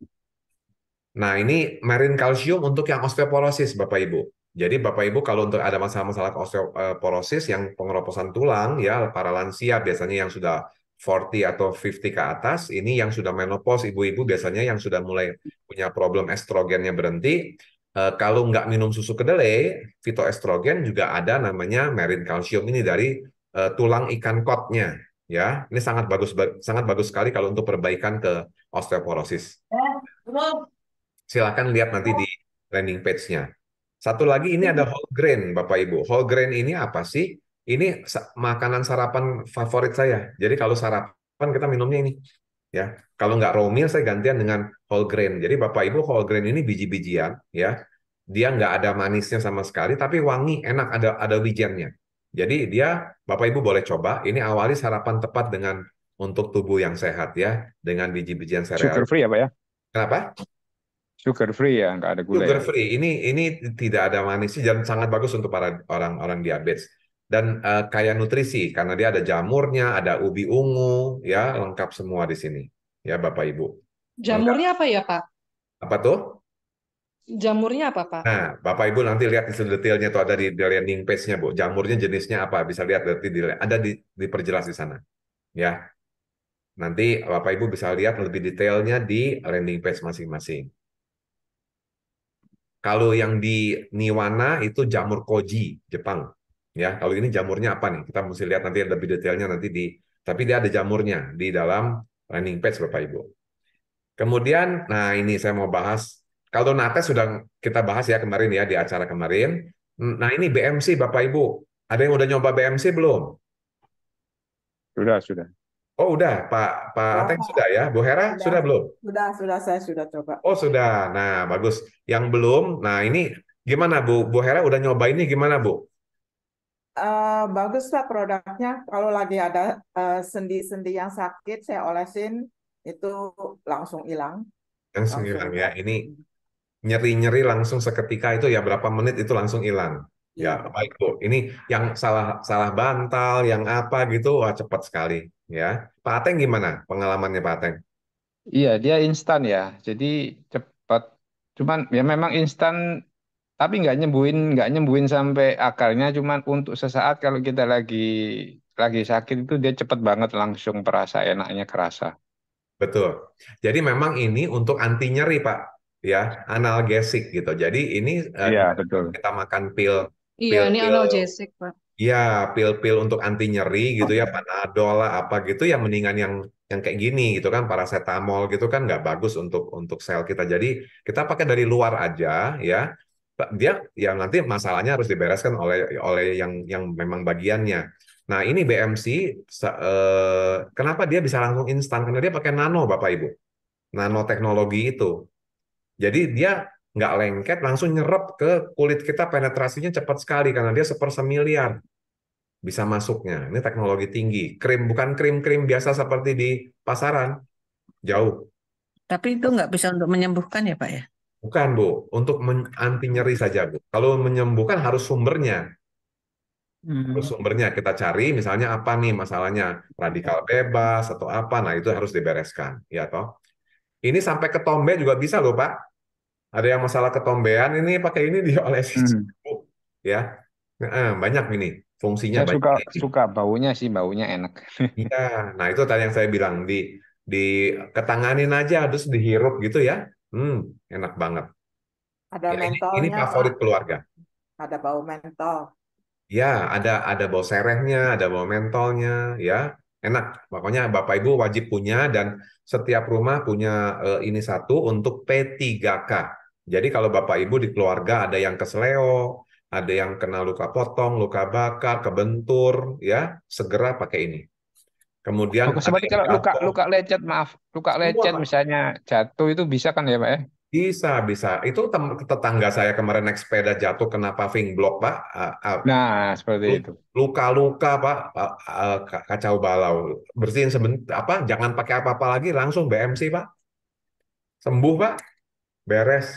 Speaker 1: Nah ini marine calcium untuk yang osteoporosis Bapak Ibu. Jadi Bapak Ibu kalau untuk ada masalah-masalah osteoporosis eh, yang pengeroposan tulang ya para lansia biasanya yang sudah 40 atau 50 ke atas, ini yang sudah menopause, ibu-ibu biasanya yang sudah mulai punya problem estrogennya berhenti. E, kalau nggak minum susu kedelai, fitoestrogen juga ada namanya marine calcium ini dari e, tulang ikan kotnya. Ya, ini sangat bagus sangat bagus sekali kalau untuk perbaikan ke osteoporosis. Silahkan lihat nanti di landing page-nya. Satu lagi ini ada whole grain, Bapak Ibu. Whole grain ini apa sih? ini makanan sarapan favorit saya. Jadi kalau sarapan kita minumnya ini. Ya, kalau nggak romil saya gantian dengan whole grain. Jadi Bapak Ibu whole grain ini biji-bijian ya. Dia nggak ada manisnya sama sekali tapi wangi, enak ada ada wijennya. Jadi dia Bapak Ibu boleh coba. Ini awali sarapan tepat dengan untuk tubuh yang sehat ya dengan
Speaker 3: biji-bijian sereal. Sugar free ya, Pak ya? Kenapa? Sugar free ya, nggak ada gula. Sugar ya? free.
Speaker 1: Ini ini tidak ada manisnya dan sangat bagus untuk para orang-orang diabetes dan uh, kaya nutrisi karena dia ada jamurnya, ada ubi ungu, ya lengkap semua di sini, ya Bapak Ibu.
Speaker 2: Jamurnya lengkap. apa ya Pak? Apa tuh? Jamurnya apa Pak?
Speaker 1: Nah, Bapak Ibu nanti lihat detailnya tuh ada di, di landing page-nya Bu. Jamurnya jenisnya apa? Bisa lihat nanti di, ada di, diperjelas di sana, ya. Nanti Bapak Ibu bisa lihat lebih detailnya di landing page masing-masing. Kalau yang di Niwana itu jamur koji Jepang Ya, kalau ini jamurnya apa nih? Kita mesti lihat nanti lebih detailnya nanti di tapi dia ada jamurnya di dalam landing page Bapak Ibu. Kemudian, nah ini saya mau bahas kalau Nates sudah kita bahas ya kemarin ya di acara kemarin. Nah ini BMC Bapak Ibu, ada yang udah nyoba BMC belum? Sudah, sudah. Oh udah, Pak Pak ya, Ateng sudah ya, Bu Hera sudah, sudah belum?
Speaker 2: Sudah, sudah saya sudah coba.
Speaker 1: Oh sudah, nah bagus. Yang belum, nah ini gimana Bu? Bu Hera udah nyoba ini gimana Bu?
Speaker 2: Uh, eh, bagus lah produknya. Kalau lagi ada eh, sendi-sendi uh, yang sakit, saya olesin itu langsung hilang.
Speaker 1: Langsung hilang ya. Ini hmm. nyeri-nyeri langsung seketika itu ya berapa menit itu langsung hilang. Ya, ya baik bu. Ini yang salah salah bantal,
Speaker 3: yang apa gitu, wah cepat sekali ya. Pak
Speaker 1: Ateng gimana pengalamannya Pak Ateng?
Speaker 3: Iya, dia instan ya. Jadi cepat. Cuman ya memang instan tapi nggak nyembuhin nggak nyembuhin sampai akarnya cuman untuk sesaat kalau kita lagi lagi sakit itu dia cepet banget langsung perasa enaknya kerasa betul
Speaker 1: jadi memang ini untuk anti nyeri pak ya analgesik gitu jadi ini ya, uh, betul. kita makan pil iya pil, ini
Speaker 2: analgesik pak
Speaker 1: ya pil-pil untuk anti nyeri gitu ya panadol lah apa gitu ya mendingan yang yang kayak gini gitu kan paracetamol gitu kan nggak bagus untuk untuk sel kita jadi kita pakai dari luar aja ya dia yang nanti masalahnya harus dibereskan oleh oleh yang yang memang bagiannya. Nah ini BMC eh, kenapa dia bisa langsung instan karena dia pakai nano bapak ibu nanoteknologi itu. Jadi dia nggak lengket langsung nyerap ke kulit kita penetrasinya cepat sekali karena dia semiliar bisa masuknya. Ini teknologi tinggi. Krim bukan krim-krim biasa seperti di pasaran jauh.
Speaker 2: Tapi itu nggak bisa untuk menyembuhkan ya pak ya?
Speaker 1: Bukan, Bu. Untuk anti nyeri saja, Bu. Kalau menyembuhkan harus sumbernya. Harus hmm. sumbernya kita cari, misalnya apa nih masalahnya? Radikal bebas atau apa? Nah, itu harus dibereskan, ya toh. Ini sampai ketombe juga bisa loh, Pak. Ada yang masalah ketombean ini pakai
Speaker 5: ini diolesi Hmm.
Speaker 1: Ya. eh, banyak ini. Fungsinya Saya banyak. suka suka baunya sih, baunya enak. Iya, nah itu tadi yang saya bilang di di ketanganin aja terus dihirup gitu ya. Hmm, enak banget.
Speaker 5: Ada ya, mentolnya. Ini,
Speaker 1: favorit apa? keluarga.
Speaker 2: Ada bau mentol.
Speaker 1: Ya, ada ada bau serehnya, ada bau mentolnya, ya. Enak. Pokoknya Bapak Ibu wajib punya dan setiap rumah punya uh, ini satu untuk P3K. Jadi kalau Bapak Ibu di keluarga ada yang kesleo, ada yang kena luka potong, luka bakar, kebentur, ya, segera pakai ini. Kemudian oh, seperti kalau luka
Speaker 3: luka lecet maaf, luka lecet Wah.
Speaker 1: misalnya jatuh itu bisa kan ya Pak ya? Bisa, bisa. Itu tetangga saya kemarin naik sepeda jatuh kena paving block, Pak. Uh, uh,
Speaker 3: nah, seperti itu.
Speaker 1: Luka-luka, Pak. Uh, kacau balau. Bersihin sebentar apa? Jangan pakai apa-apa lagi, langsung BMC, Pak. Sembuh, Pak. Beres.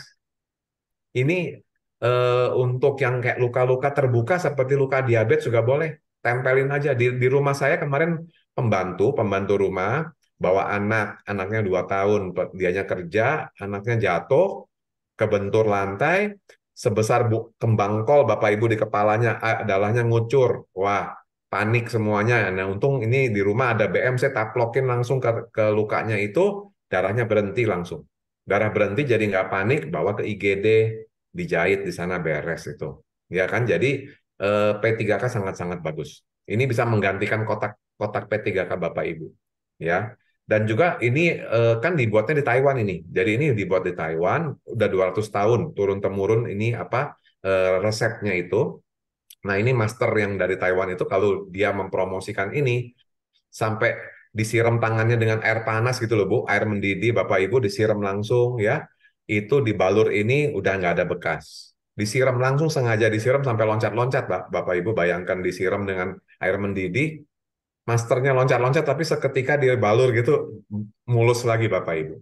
Speaker 1: Ini eh, untuk yang kayak luka-luka terbuka seperti luka diabetes juga boleh. Tempelin aja di di rumah saya kemarin pembantu, pembantu rumah, bawa anak, anaknya dua tahun, dianya kerja, anaknya jatuh, kebentur lantai, sebesar bu, kembang kol bapak ibu di kepalanya, adalahnya ngucur, wah panik semuanya. Nah untung ini di rumah ada BM, saya taplokin langsung ke, ke lukanya itu, darahnya berhenti langsung. Darah berhenti jadi nggak panik, bawa ke IGD, dijahit di sana beres itu. Ya kan, jadi eh, P3K sangat-sangat bagus. Ini bisa menggantikan kotak kotak P3K Bapak Ibu. Ya. Dan juga ini eh, kan dibuatnya di Taiwan ini. Jadi ini dibuat di Taiwan udah 200 tahun turun temurun ini apa eh, resepnya itu. Nah, ini master yang dari Taiwan itu kalau dia mempromosikan ini sampai disiram tangannya dengan air panas gitu loh Bu, air mendidih Bapak Ibu disiram langsung ya. Itu di balur ini udah nggak ada bekas. Disiram langsung sengaja disiram sampai loncat-loncat Bapak Ibu bayangkan disiram dengan air mendidih masternya loncat-loncat tapi seketika dia balur gitu mulus lagi Bapak Ibu.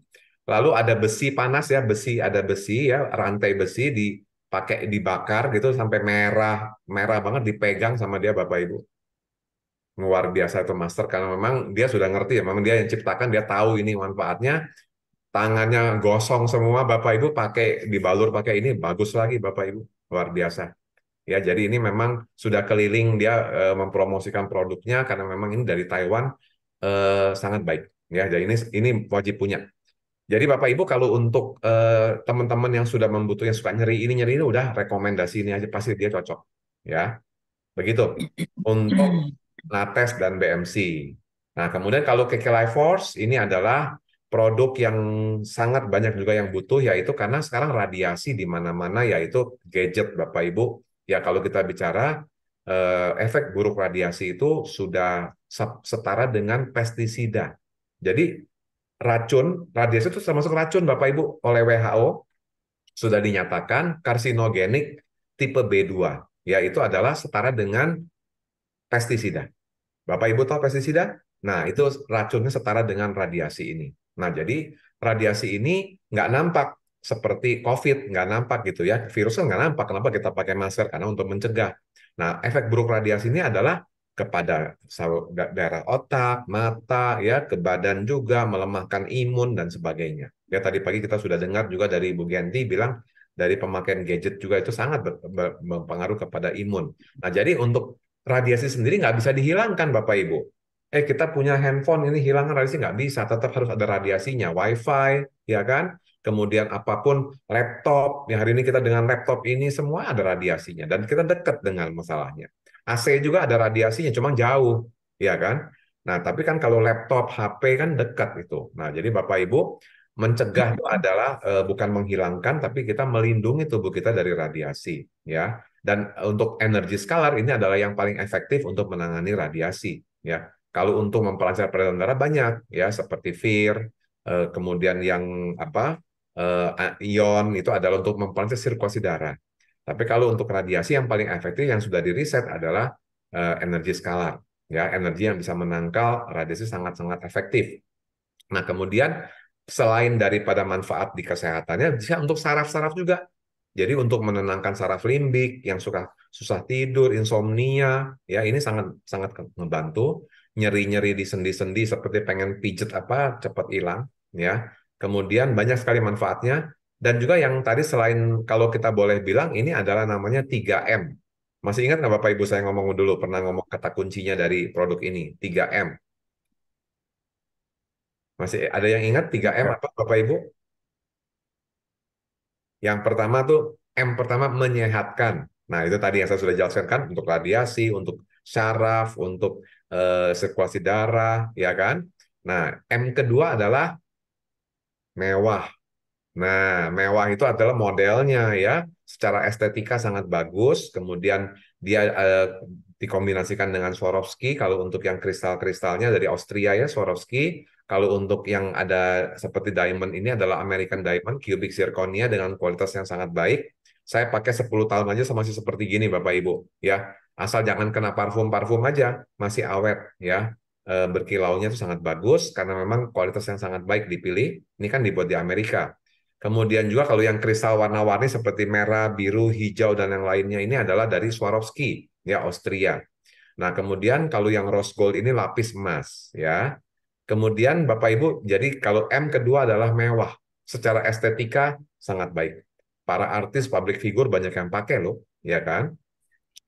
Speaker 1: Lalu ada besi panas ya, besi ada besi ya, rantai besi dipakai dibakar gitu sampai merah, merah banget dipegang sama dia Bapak Ibu. Luar biasa itu master karena memang dia sudah ngerti ya, memang dia yang ciptakan, dia tahu ini manfaatnya. Tangannya gosong semua Bapak Ibu pakai dibalur pakai ini bagus lagi Bapak Ibu. Luar biasa ya jadi ini memang sudah keliling dia e, mempromosikan produknya karena memang ini dari Taiwan e, sangat baik ya jadi ini ini wajib punya jadi Bapak Ibu kalau untuk eh, teman-teman teman yang sudah membutuhkan suka nyeri ini nyeri ini udah rekomendasi ini aja pasti dia cocok ya begitu untuk Nates dan BMC nah kemudian kalau KK Life Force ini adalah produk yang sangat banyak juga yang butuh yaitu karena sekarang radiasi di mana-mana yaitu gadget Bapak Ibu Ya kalau kita bicara eh, efek buruk radiasi itu sudah setara dengan pestisida. Jadi racun, radiasi itu termasuk racun Bapak Ibu oleh WHO sudah dinyatakan karsinogenik tipe B2, yaitu adalah setara dengan pestisida. Bapak Ibu tahu pestisida? Nah, itu racunnya setara dengan radiasi ini. Nah, jadi radiasi ini nggak nampak seperti COVID nggak nampak gitu ya virusnya nggak nampak kenapa kita pakai masker karena untuk mencegah nah efek buruk radiasi ini adalah kepada daerah otak mata ya ke badan juga melemahkan imun dan sebagainya ya tadi pagi kita sudah dengar juga dari Ibu Genti bilang dari pemakaian gadget juga itu sangat berpengaruh kepada imun nah jadi untuk radiasi sendiri nggak bisa dihilangkan Bapak Ibu eh kita punya handphone ini hilangkan radiasi nggak bisa tetap harus ada radiasinya wifi ya kan kemudian apapun laptop, ya hari ini kita dengan laptop ini semua ada radiasinya dan kita dekat dengan masalahnya. AC juga ada radiasinya, cuma jauh, ya kan? Nah, tapi kan kalau laptop, HP kan dekat itu. Nah, jadi Bapak Ibu, mencegah itu mm-hmm. adalah e, bukan menghilangkan tapi kita melindungi tubuh kita dari radiasi ya dan eh, untuk energi skalar ini adalah yang paling efektif untuk menangani radiasi ya kalau untuk memperlancar peredaran darah banyak ya seperti FIR eh, kemudian yang apa uh, ion itu adalah untuk memperlancar sirkulasi darah. Tapi kalau untuk radiasi yang paling efektif yang sudah diriset adalah uh, energi skalar, ya energi yang bisa menangkal radiasi sangat-sangat efektif. Nah kemudian selain daripada manfaat di kesehatannya bisa untuk saraf-saraf juga. Jadi untuk menenangkan saraf limbik yang suka susah tidur, insomnia, ya ini sangat sangat membantu. Nyeri-nyeri di sendi-sendi seperti pengen pijet apa cepat hilang, ya Kemudian banyak sekali manfaatnya. Dan juga yang tadi selain kalau kita boleh bilang ini adalah namanya 3M. Masih ingat nggak Bapak Ibu saya ngomong dulu, pernah ngomong kata kuncinya dari produk ini, 3M. Masih ada yang ingat 3M iya. apa Bapak Ibu? Yang pertama tuh, M pertama menyehatkan. Nah itu tadi yang saya sudah jelaskan kan, untuk radiasi, untuk syaraf untuk eh, sirkulasi darah, ya kan? Nah, M kedua adalah mewah. Nah, iya. mewah itu adalah modelnya ya, secara estetika sangat bagus, kemudian dia eh, dikombinasikan dengan Swarovski, kalau untuk yang kristal-kristalnya dari Austria ya Swarovski, kalau untuk yang ada seperti diamond ini adalah American diamond, cubic zirconia dengan kualitas yang sangat baik. Saya pakai 10 tahun aja masih seperti gini Bapak Ibu ya. Asal jangan kena parfum-parfum aja, masih awet ya. Eh, berkilaunya itu sangat bagus karena memang kualitas yang sangat baik dipilih. Ini kan dibuat di Amerika. Kemudian juga kalau yang kristal warna-warni seperti merah, biru, hijau dan yang lainnya ini adalah dari Swarovski ya Austria. Nah, kemudian kalau yang rose gold ini lapis emas ya. Kemudian Bapak Ibu, jadi kalau M kedua adalah mewah. Secara estetika sangat baik. Para artis, public figure banyak yang pakai loh, ya kan?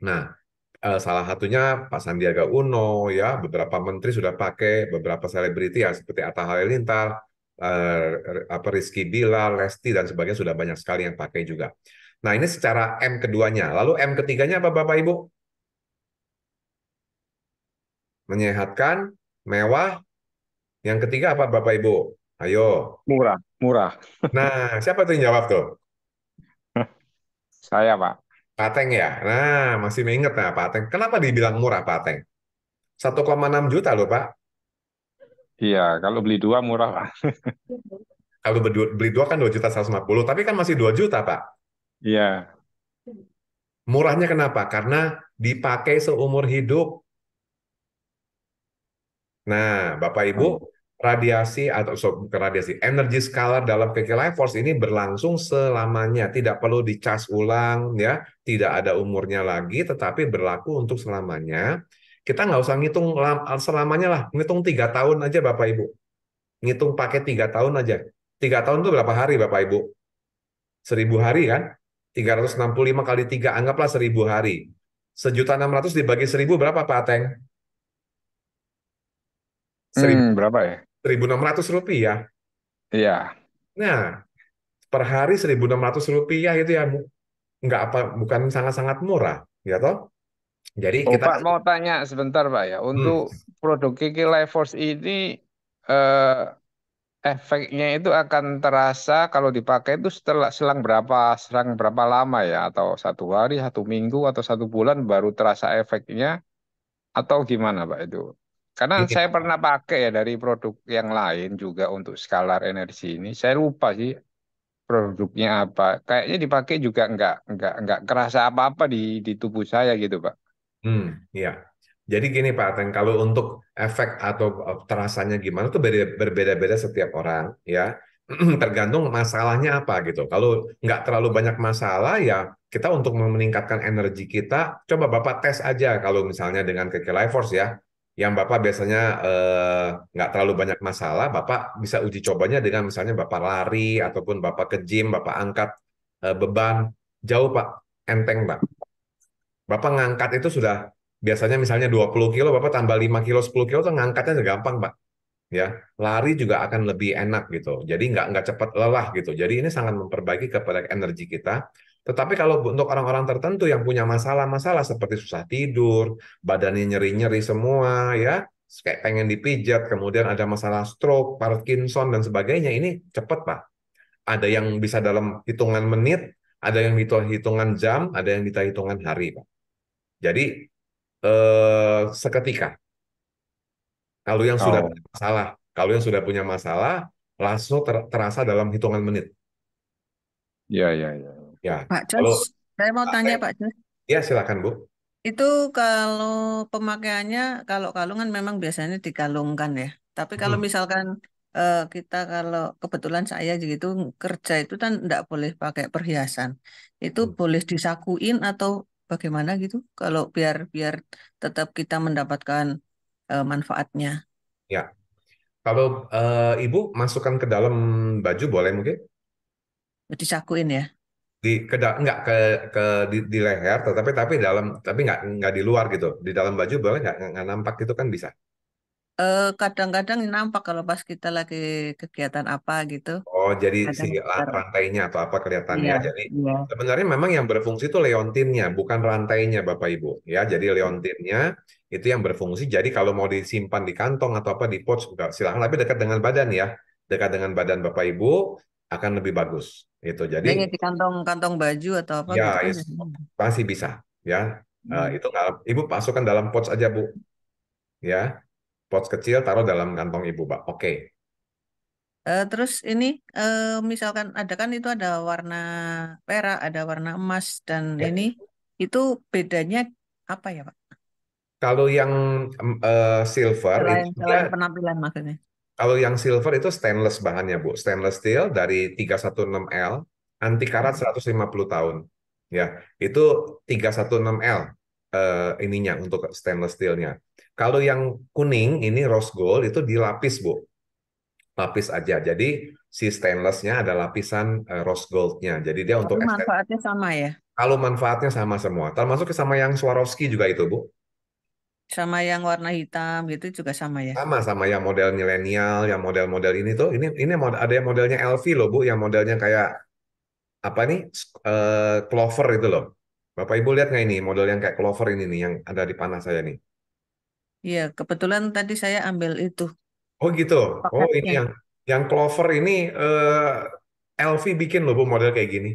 Speaker 1: Nah, uh, salah satunya Pak Sandiaga Uno ya beberapa menteri sudah pakai beberapa selebriti ya seperti Atta Halilintar uh, apa Rizky Bila Lesti dan sebagainya sudah banyak sekali yang pakai juga nah ini secara M keduanya lalu M ketiganya apa Bapak Ibu menyehatkan mewah yang ketiga apa Bapak Ibu ayo
Speaker 3: murah murah
Speaker 1: nah siapa tuh yang jawab tuh
Speaker 3: saya
Speaker 1: Pak Pateng ya? Nah, masih inget nah Pateng. Kenapa dibilang murah Pateng? 1,6 juta loh Pak.
Speaker 3: Iya, kalau beli dua murah Pak.
Speaker 1: kalau beli dua kan 2 juta 150, tapi kan masih 2 juta Pak. Iya. Murahnya kenapa? Karena dipakai seumur hidup. Nah, Bapak Ibu, oh radiasi atau so, radiasi, energi skalar dalam Life force ini berlangsung selamanya, tidak perlu dicas ulang ya, tidak ada umurnya lagi, tetapi berlaku untuk selamanya. Kita nggak usah ngitung selamanya lah, ngitung tiga tahun aja Bapak Ibu, ngitung pakai tiga tahun aja. Tiga tahun itu berapa hari Bapak Ibu? Seribu hari kan? 365 kali tiga anggaplah seribu hari. Sejuta enam ratus dibagi seribu berapa Pak Ateng? Hmm, seribu hmm, berapa ya? 1.600 rupiah. Iya. Nah, per hari 1.600 rupiah itu ya nggak apa bukan sangat-sangat murah, ya toh? Jadi oh, kita Pak
Speaker 3: mau tanya sebentar Pak ya, untuk hmm. produk Kiki Life Force ini eh, efeknya itu akan terasa kalau dipakai itu setelah selang berapa selang berapa lama ya atau satu hari, satu minggu atau satu bulan baru terasa efeknya atau gimana Pak itu? Karena saya pernah pakai ya dari produk yang lain juga untuk skalar energi ini. Saya lupa sih produknya apa. Kayaknya dipakai juga nggak nggak nggak kerasa apa-apa di di tubuh saya gitu, Pak. Hmm, iya. Jadi gini Pak Ateng,
Speaker 1: kalau untuk efek atau eh, terasanya gimana itu berbeda-beda setiap orang ya. Tergantung masalahnya apa gitu. Kalau nggak terlalu banyak masalah ya kita untuk meningkatkan energi kita, coba Bapak tes aja kalau misalnya dengan keke Life Force ya yang Bapak biasanya eh, terlalu banyak masalah, Bapak bisa uji cobanya dengan misalnya Bapak lari, ataupun Bapak ke gym, Bapak angkat eh, beban. Jauh, Pak. Enteng, Pak. Bapak ngangkat itu sudah biasanya misalnya 20 kilo, Bapak tambah 5 kilo, 10 kilo, itu ngangkatnya gampang, Pak. Ya, lari juga akan lebih enak gitu. Jadi nggak nggak cepat lelah gitu. Jadi ini sangat memperbaiki kepada energi kita. Tetapi kalau untuk orang-orang tertentu yang punya masalah-masalah seperti susah tidur, badannya nyeri-nyeri semua, ya kayak pengen dipijat, kemudian ada masalah stroke, Parkinson dan sebagainya, ini cepat pak. Ada yang bisa dalam hitungan menit, ada yang hitungan jam, ada yang hitungan hari pak. Jadi eh, seketika. Kalau yang oh. sudah punya masalah, kalau yang sudah punya masalah, langsung ter terasa dalam hitungan menit. Ya, ya, ya. ya.
Speaker 5: Ya. Pak Jos, kalau, saya
Speaker 2: mau tanya Pak Jos.
Speaker 1: Ya, silakan Bu.
Speaker 2: Itu kalau pemakaiannya kalau kalungan memang biasanya dikalungkan ya. Tapi kalau hmm. misalkan eh, kita kalau kebetulan saya gitu kerja itu kan tidak boleh pakai perhiasan. Itu hmm. boleh disakuin atau bagaimana gitu kalau biar biar tetap kita mendapatkan eh, manfaatnya.
Speaker 1: Ya. Kalau uh, Ibu masukkan ke dalam baju boleh mungkin?
Speaker 2: Disakuin ya?
Speaker 1: di ke enggak ke ke di, di leher tetapi tapi dalam tapi enggak nggak di luar gitu di dalam baju boleh enggak nggak nampak itu kan bisa
Speaker 2: Eh kadang-kadang nampak kalau pas kita lagi kegiatan apa
Speaker 1: gitu. Oh, jadi si rantainya atau apa kelihatannya. Iya, jadi iya. sebenarnya memang yang berfungsi itu leontinnya, bukan rantainya Bapak Ibu. Ya, jadi iya. leontinnya itu yang berfungsi. Jadi kalau mau disimpan di kantong atau apa di pouch silakan tapi dekat dengan badan ya. Dekat dengan badan Bapak Ibu, akan lebih bagus itu jadi Dengan di
Speaker 2: kantong kantong baju atau apa ya is, gitu kan?
Speaker 1: masih bisa ya hmm. uh, itu gak, ibu masukkan dalam pouch aja bu ya pouch kecil taruh dalam kantong ibu pak oke okay.
Speaker 2: Uh, eh, terus ini uh, misalkan ada kan itu ada warna perak, ada warna emas dan ya. ini itu bedanya apa ya, Pak?
Speaker 1: Kalau yang uh, silver selain, itu selain
Speaker 2: penampilan maksudnya.
Speaker 1: Kalau yang silver itu stainless bahannya, Bu. Stainless steel dari 316L, anti karat 150 tahun. Ya, itu 316L eh, ininya untuk stainless steelnya. Kalau yang kuning ini rose gold itu dilapis, Bu. Lapis aja. Jadi si stainlessnya ada lapisan uh, rose goldnya. Jadi dia untuk manfaatnya sama ya. Kalau manfaatnya sama semua, termasuk sama yang Swarovski juga itu, Bu
Speaker 2: sama yang warna
Speaker 1: hitam gitu juga sama ya? Sama sama yang model milenial, yang model-model ini tuh ini ini ada yang modelnya LV loh Bu, yang modelnya kayak apa nih uh, clover itu loh. Bapak Ibu lihat nggak ini model yang kayak clover ini nih yang ada di panah saya nih?
Speaker 2: Iya, kebetulan tadi saya ambil itu.
Speaker 1: Oh gitu. Oh ini yang yang clover ini uh, eh, LV bikin loh Bu model kayak gini.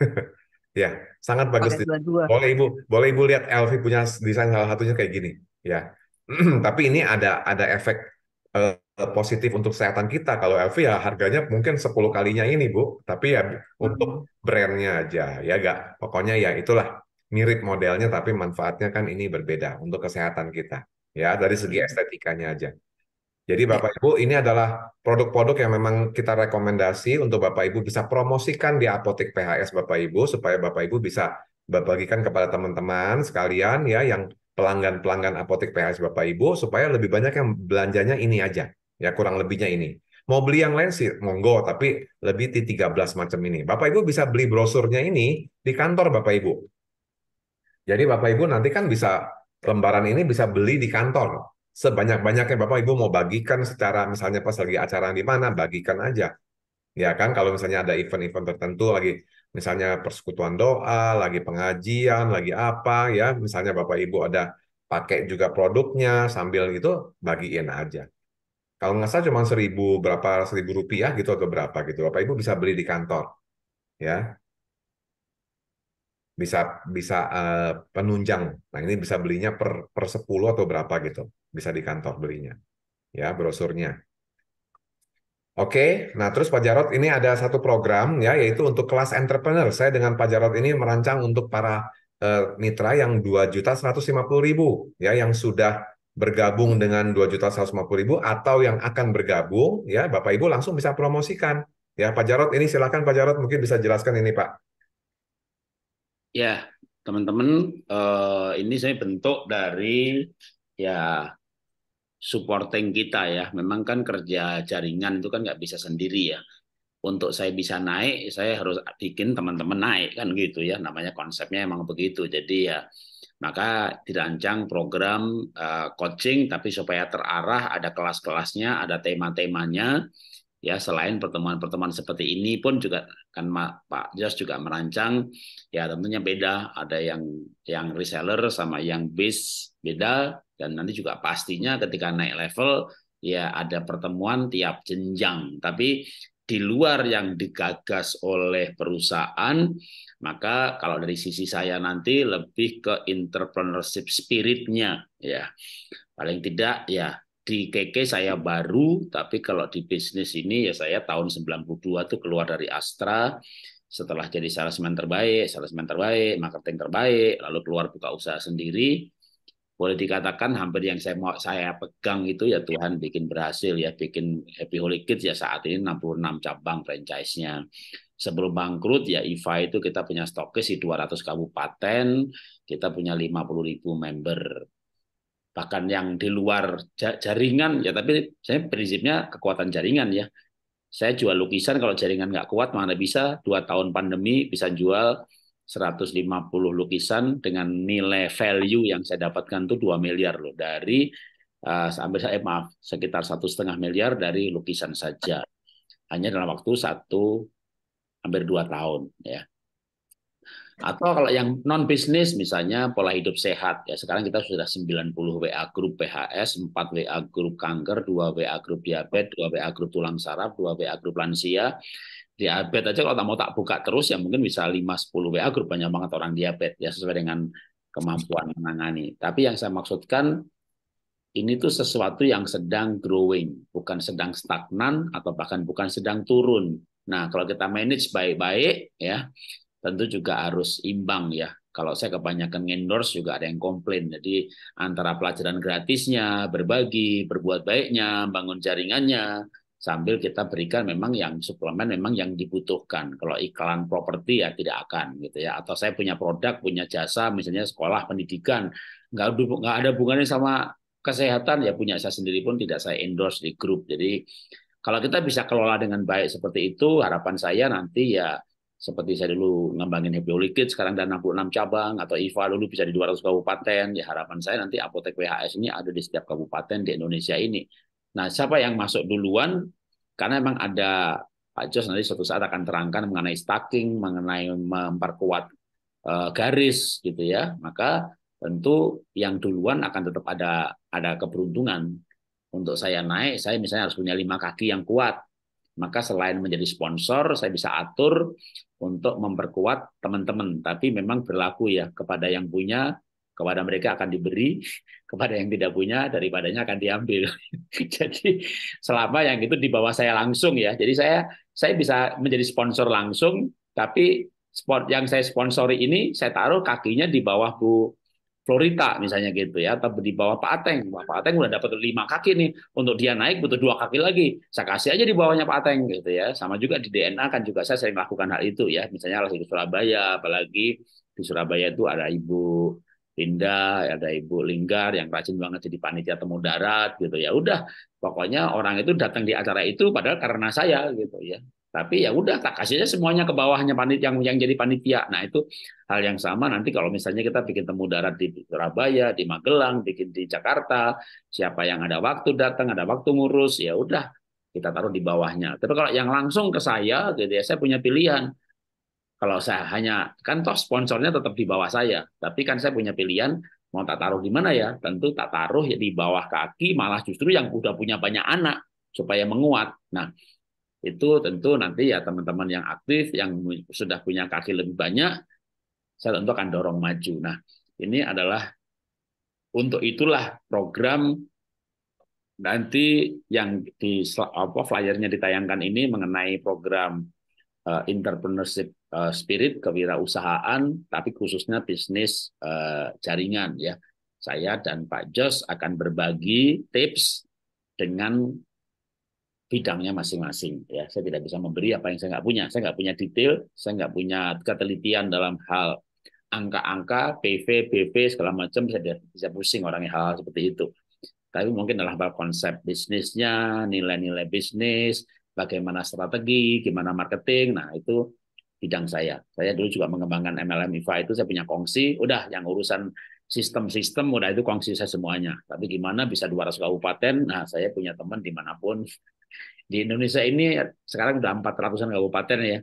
Speaker 1: Ya, sangat bagus. dua-dua. Boleh Ibu, boleh Ibu lihat Elvi punya desain salah satunya kayak gini, ya. Tapi ini ada ada efek uh, positif untuk kesehatan kita. Kalau Elvi ya harganya mungkin 10 kalinya ini, Bu. Tapi ya hmm. untuk brandnya aja, ya enggak, Pokoknya ya itulah mirip modelnya tapi manfaatnya kan ini berbeda untuk kesehatan kita. Ya, dari segi iya. estetikanya aja. Jadi ya. Bapak Ibu ini adalah produk-produk yang memang kita rekomendasi untuk Bapak Ibu bisa promosikan di apotek PHS Bapak Ibu supaya Bapak Ibu bisa bagikan kepada teman-teman sekalian ya yang pelanggan-pelanggan apotek PHS Bapak Ibu supaya lebih banyak yang belanjanya ini aja ya kurang lebihnya ini. Mau beli yang lain sih monggo tapi lebih di 13 macam ini. Bapak Ibu bisa beli brosurnya ini di kantor Bapak Ibu. Jadi Bapak Ibu nanti kan bisa lembaran ini bisa beli di kantor sebanyak-banyaknya Bapak Ibu mau bagikan secara misalnya pas lagi acara di mana, bagikan aja. Ya kan, kalau misalnya ada event-event tertentu lagi, misalnya persekutuan doa, lagi pengajian, lagi apa ya, misalnya Bapak Ibu ada pakai juga produknya sambil itu bagiin aja. Kalau nggak salah cuma seribu berapa seribu rupiah gitu atau berapa gitu, Bapak Ibu bisa beli di kantor, ya bisa bisa uh, penunjang. Nah ini bisa belinya per per sepuluh atau berapa gitu bisa di kantor belinya. Ya, brosurnya. Oke, nah terus Pak Jarot ini ada satu program ya, yaitu untuk kelas entrepreneur. Saya dengan Pak Jarot ini merancang untuk para uh, mitra yang 2.150.000 ya, yang sudah bergabung dengan 2.150.000 atau yang akan bergabung ya, Bapak Ibu langsung bisa promosikan. Ya, Pak Jarot ini silakan Pak Jarot mungkin bisa jelaskan ini Pak.
Speaker 4: Ya, teman-teman, uh, ini saya bentuk dari ya supporting kita ya. Memang kan kerja jaringan itu kan nggak bisa sendiri ya. Untuk saya bisa naik, saya harus bikin teman-teman naik kan gitu ya. Namanya konsepnya emang begitu. Jadi ya maka dirancang program uh, coaching tapi supaya terarah ada kelas-kelasnya, ada tema-temanya. Ya selain pertemuan-pertemuan seperti ini pun juga kan Pak Jos juga merancang ya tentunya beda ada yang yang reseller sama yang base beda dan nanti juga pastinya ketika naik level ya ada pertemuan tiap jenjang tapi di luar yang digagas oleh perusahaan maka kalau dari sisi saya nanti lebih ke entrepreneurship spiritnya ya paling tidak ya di KK saya baru tapi kalau di bisnis ini ya saya tahun 92 tuh keluar dari Astra setelah jadi salesman terbaik salesman terbaik marketing terbaik lalu keluar buka usaha sendiri boleh dikatakan hampir yang saya mau saya pegang itu ya Tuhan bikin berhasil ya bikin Happy Holy Kids ya saat ini 66 cabang franchise-nya. Sebelum bangkrut ya IFA itu kita punya stokis di 200 kabupaten, kita punya 50.000 member. Bahkan yang di luar jaringan ya tapi saya prinsipnya kekuatan jaringan ya. Saya jual lukisan kalau jaringan nggak kuat mana bisa dua tahun pandemi bisa jual 150 lukisan dengan nilai value yang saya dapatkan itu 2 miliar loh dari uh, sampai saya maaf sekitar satu setengah miliar dari lukisan saja hanya dalam waktu satu hampir dua tahun ya atau kalau yang non bisnis misalnya pola hidup sehat ya sekarang kita sudah 90 WA grup PHS 4 WA grup kanker 2 WA grup diabetes 2 WA grup tulang saraf 2 WA grup lansia diabetes aja kalau tak mau tak buka terus ya mungkin bisa 5 10 WA grup banyak banget orang diabetes ya sesuai dengan kemampuan menangani. Tapi yang saya maksudkan ini tuh sesuatu yang sedang growing, bukan sedang stagnan atau bahkan bukan sedang turun. Nah, kalau kita manage baik-baik ya, tentu juga harus imbang ya. Kalau saya kebanyakan endorse juga ada yang komplain. Jadi antara pelajaran gratisnya, berbagi, berbuat baiknya, bangun jaringannya, sambil kita berikan memang yang suplemen memang yang dibutuhkan. Kalau iklan properti ya tidak akan gitu ya. Atau saya punya produk, punya jasa, misalnya sekolah, pendidikan, nggak nggak ada hubungannya sama kesehatan ya punya saya sendiri pun tidak saya endorse di grup. Jadi kalau kita bisa kelola dengan baik seperti itu, harapan saya nanti ya seperti saya dulu ngembangin Happy Holy Kids, sekarang ada 66 cabang, atau IVA dulu bisa di 200 kabupaten, ya harapan saya nanti apotek WHS ini ada di setiap kabupaten di Indonesia ini. Nah, siapa yang masuk duluan? Karena memang ada Pak Jos nanti suatu saat akan terangkan mengenai stacking, mengenai memperkuat eh, garis gitu ya. Maka tentu yang duluan akan tetap ada ada keberuntungan. Untuk saya naik, saya misalnya harus punya lima kaki yang kuat. Maka selain menjadi sponsor, saya bisa atur untuk memperkuat teman-teman. Tapi memang berlaku ya kepada yang punya kepada mereka akan diberi, kepada yang tidak punya daripadanya akan diambil. jadi selama yang itu di bawah saya langsung ya. Jadi saya saya bisa menjadi sponsor langsung, tapi sport yang saya sponsori ini saya taruh kakinya di bawah Bu Florita misalnya gitu ya, atau di bawah Pak Ateng. Pak Ateng udah dapat lima kaki nih, untuk dia naik butuh dua kaki lagi. Saya kasih aja di bawahnya Pak Ateng gitu ya. Sama juga di DNA kan juga saya sering melakukan hal itu ya. Misalnya lagi di Surabaya, apalagi di Surabaya itu ada Ibu Linda, ada Ibu Linggar yang rajin banget jadi panitia temu darat gitu ya. Udah, pokoknya orang itu datang di acara itu padahal karena saya gitu ya. Tapi ya udah tak kasihnya semuanya ke bawahnya panit yang yang jadi panitia. Nah, itu hal yang sama nanti kalau misalnya kita bikin temu darat di Surabaya, di Magelang, bikin di Jakarta, siapa yang ada waktu datang, ada waktu ngurus, ya udah kita taruh di bawahnya. Tapi kalau yang langsung ke saya gitu ya, saya punya pilihan kalau saya hanya kan toh sponsornya tetap di bawah saya, tapi kan saya punya pilihan mau tak taruh di mana ya? Tentu tak taruh ya di bawah kaki, malah justru yang udah punya banyak anak supaya menguat. Nah, itu tentu nanti ya teman-teman yang aktif yang sudah punya kaki lebih banyak saya tentu akan dorong maju. Nah, ini adalah untuk itulah program nanti yang di apa flyernya ditayangkan ini mengenai program uh, entrepreneurship uh, spirit kewirausahaan tapi khususnya bisnis uh, jaringan ya. Saya dan Pak Jos akan berbagi tips dengan bidangnya masing-masing ya. Saya tidak bisa memberi apa yang saya nggak punya. Saya nggak punya detail, saya nggak punya ketelitian dalam hal angka-angka, PV, BP segala macam saya bisa pusing orangnya hal, hal seperti itu. Tapi mungkin dalam hal konsep bisnisnya, nilai-nilai bisnis, bagaimana strategi, gimana marketing. Nah, itu bidang saya. Saya dulu juga mengembangkan MLM IFA itu saya punya kongsi, udah yang urusan sistem-sistem udah itu kongsi saya semuanya. Tapi gimana bisa 200 kabupaten? Nah, saya punya teman dimanapun di Indonesia ini sekarang udah 400-an kabupaten ya.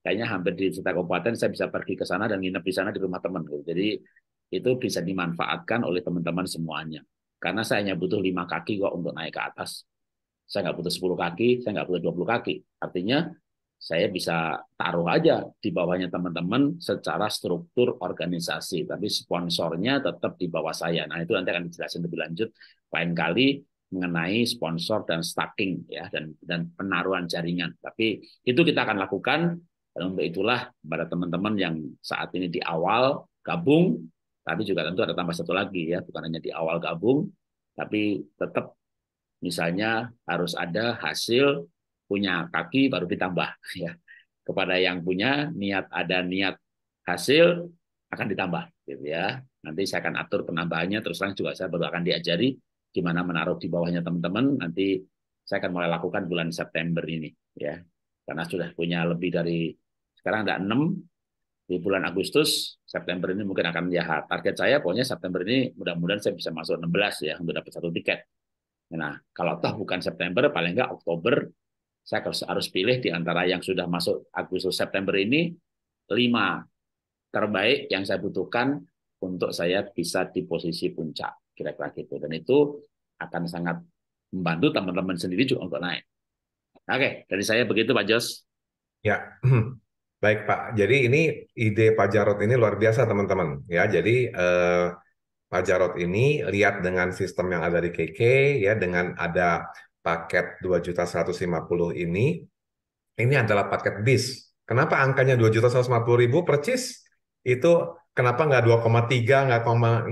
Speaker 4: Kayaknya hampir di setiap kabupaten saya bisa pergi ke sana dan nginep di sana di rumah teman. Jadi itu bisa dimanfaatkan oleh teman-teman semuanya. Karena saya hanya butuh lima kaki kok untuk naik ke atas saya nggak butuh 10 kaki, saya nggak butuh 20 kaki. Artinya saya bisa taruh aja di bawahnya teman-teman secara struktur organisasi, tapi sponsornya tetap di bawah saya. Nah itu nanti akan dijelaskan lebih lanjut lain kali mengenai sponsor dan stacking ya dan dan penaruhan jaringan. Tapi itu kita akan lakukan dan untuk itulah pada teman-teman yang saat ini di awal gabung, tapi juga tentu ada tambah satu lagi ya, bukan hanya di awal gabung, tapi tetap Misalnya harus ada hasil punya kaki baru ditambah ya. Kepada yang punya niat ada niat hasil akan ditambah gitu ya. Nanti saya akan atur penambahannya terus terang juga saya baru akan diajari gimana menaruh di bawahnya teman-teman. Nanti saya akan mulai lakukan bulan September ini ya. Karena sudah punya lebih dari sekarang ada enam di bulan Agustus, September ini mungkin akan ya target saya pokoknya September ini mudah-mudahan saya bisa masuk 16 ya untuk dapat satu tiket. Nah, kalau toh bukan September, paling nggak Oktober, saya harus, harus pilih di antara yang sudah masuk Agustus September ini lima terbaik yang saya butuhkan untuk saya bisa di posisi puncak kira-kira gitu dan itu akan sangat membantu teman-teman sendiri juga untuk naik. Oke, dari saya begitu Pak Jos. Ya, baik
Speaker 1: Pak. Jadi ini ide Pak Jarot ini luar biasa teman-teman. Ya, jadi eh, Pak Jarot ini lihat dengan sistem yang ada di KK ya dengan ada paket 2.150 ini ini adalah paket bis. Kenapa angkanya 2.150.000 percis? Itu kenapa nggak 2,3 nggak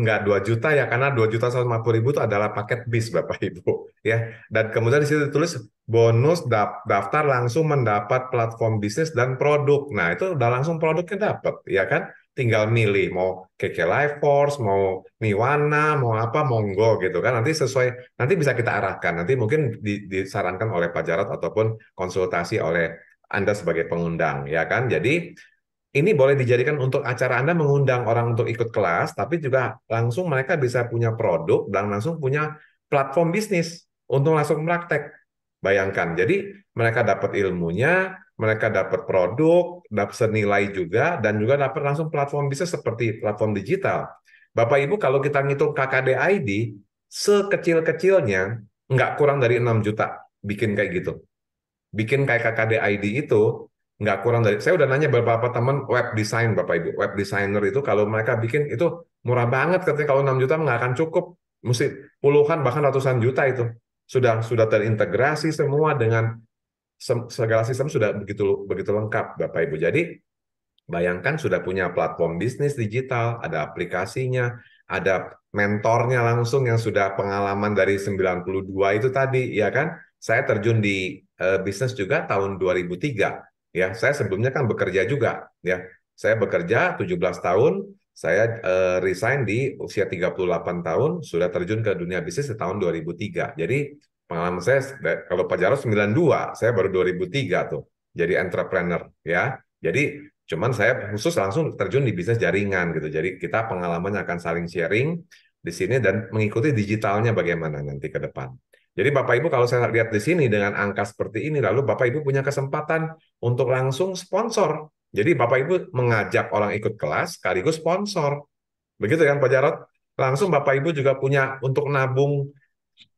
Speaker 1: nggak 2 juta ya karena juta ribu itu adalah paket bis Bapak Ibu ya. Dan kemudian di situ ditulis bonus daftar langsung mendapat platform bisnis dan produk. Nah, itu udah langsung produknya dapat ya kan? tinggal milih mau KK Life Force, mau niwana mau apa, monggo gitu kan. Nanti sesuai, nanti bisa kita arahkan. Nanti mungkin disarankan oleh Pak Jarot ataupun konsultasi oleh Anda sebagai pengundang, ya kan. Jadi ini boleh dijadikan untuk acara Anda mengundang orang untuk ikut kelas, tapi juga langsung mereka bisa punya produk dan langsung punya platform bisnis untuk langsung praktek. Bayangkan, jadi mereka dapat ilmunya, mereka dapat produk, dapat senilai juga, dan juga dapat langsung platform bisnis seperti platform digital. Bapak Ibu, kalau kita ngitung KKD ID, sekecil-kecilnya nggak kurang dari 6 juta bikin kayak gitu. Bikin kayak KKD ID itu nggak kurang dari, saya udah nanya beberapa teman web design Bapak Ibu, web designer itu kalau mereka bikin itu murah banget katanya kalau 6 juta nggak akan cukup, mesti puluhan bahkan ratusan juta itu. Sudah sudah terintegrasi semua dengan segala sistem sudah begitu begitu lengkap Bapak Ibu. Jadi bayangkan sudah punya platform bisnis digital, ada aplikasinya, ada mentornya langsung yang sudah pengalaman dari 92 itu tadi ya kan. Saya terjun di uh, bisnis juga tahun 2003 ya. Saya sebelumnya kan bekerja juga ya. Saya bekerja 17 tahun, saya uh, resign di usia 38 tahun, sudah terjun ke dunia bisnis di tahun 2003. Jadi Pengalaman saya kalau Pak Jarod 92, saya baru 2003 tuh jadi entrepreneur ya. Jadi cuman saya khusus langsung terjun di bisnis jaringan gitu. Jadi kita pengalamannya akan saling sharing di sini dan mengikuti digitalnya bagaimana nanti ke depan. Jadi Bapak Ibu kalau saya lihat di sini dengan angka seperti ini lalu Bapak Ibu punya kesempatan untuk langsung sponsor. Jadi Bapak Ibu mengajak orang ikut kelas sekaligus sponsor. Begitu kan Pak Jarot? Langsung Bapak Ibu juga punya untuk nabung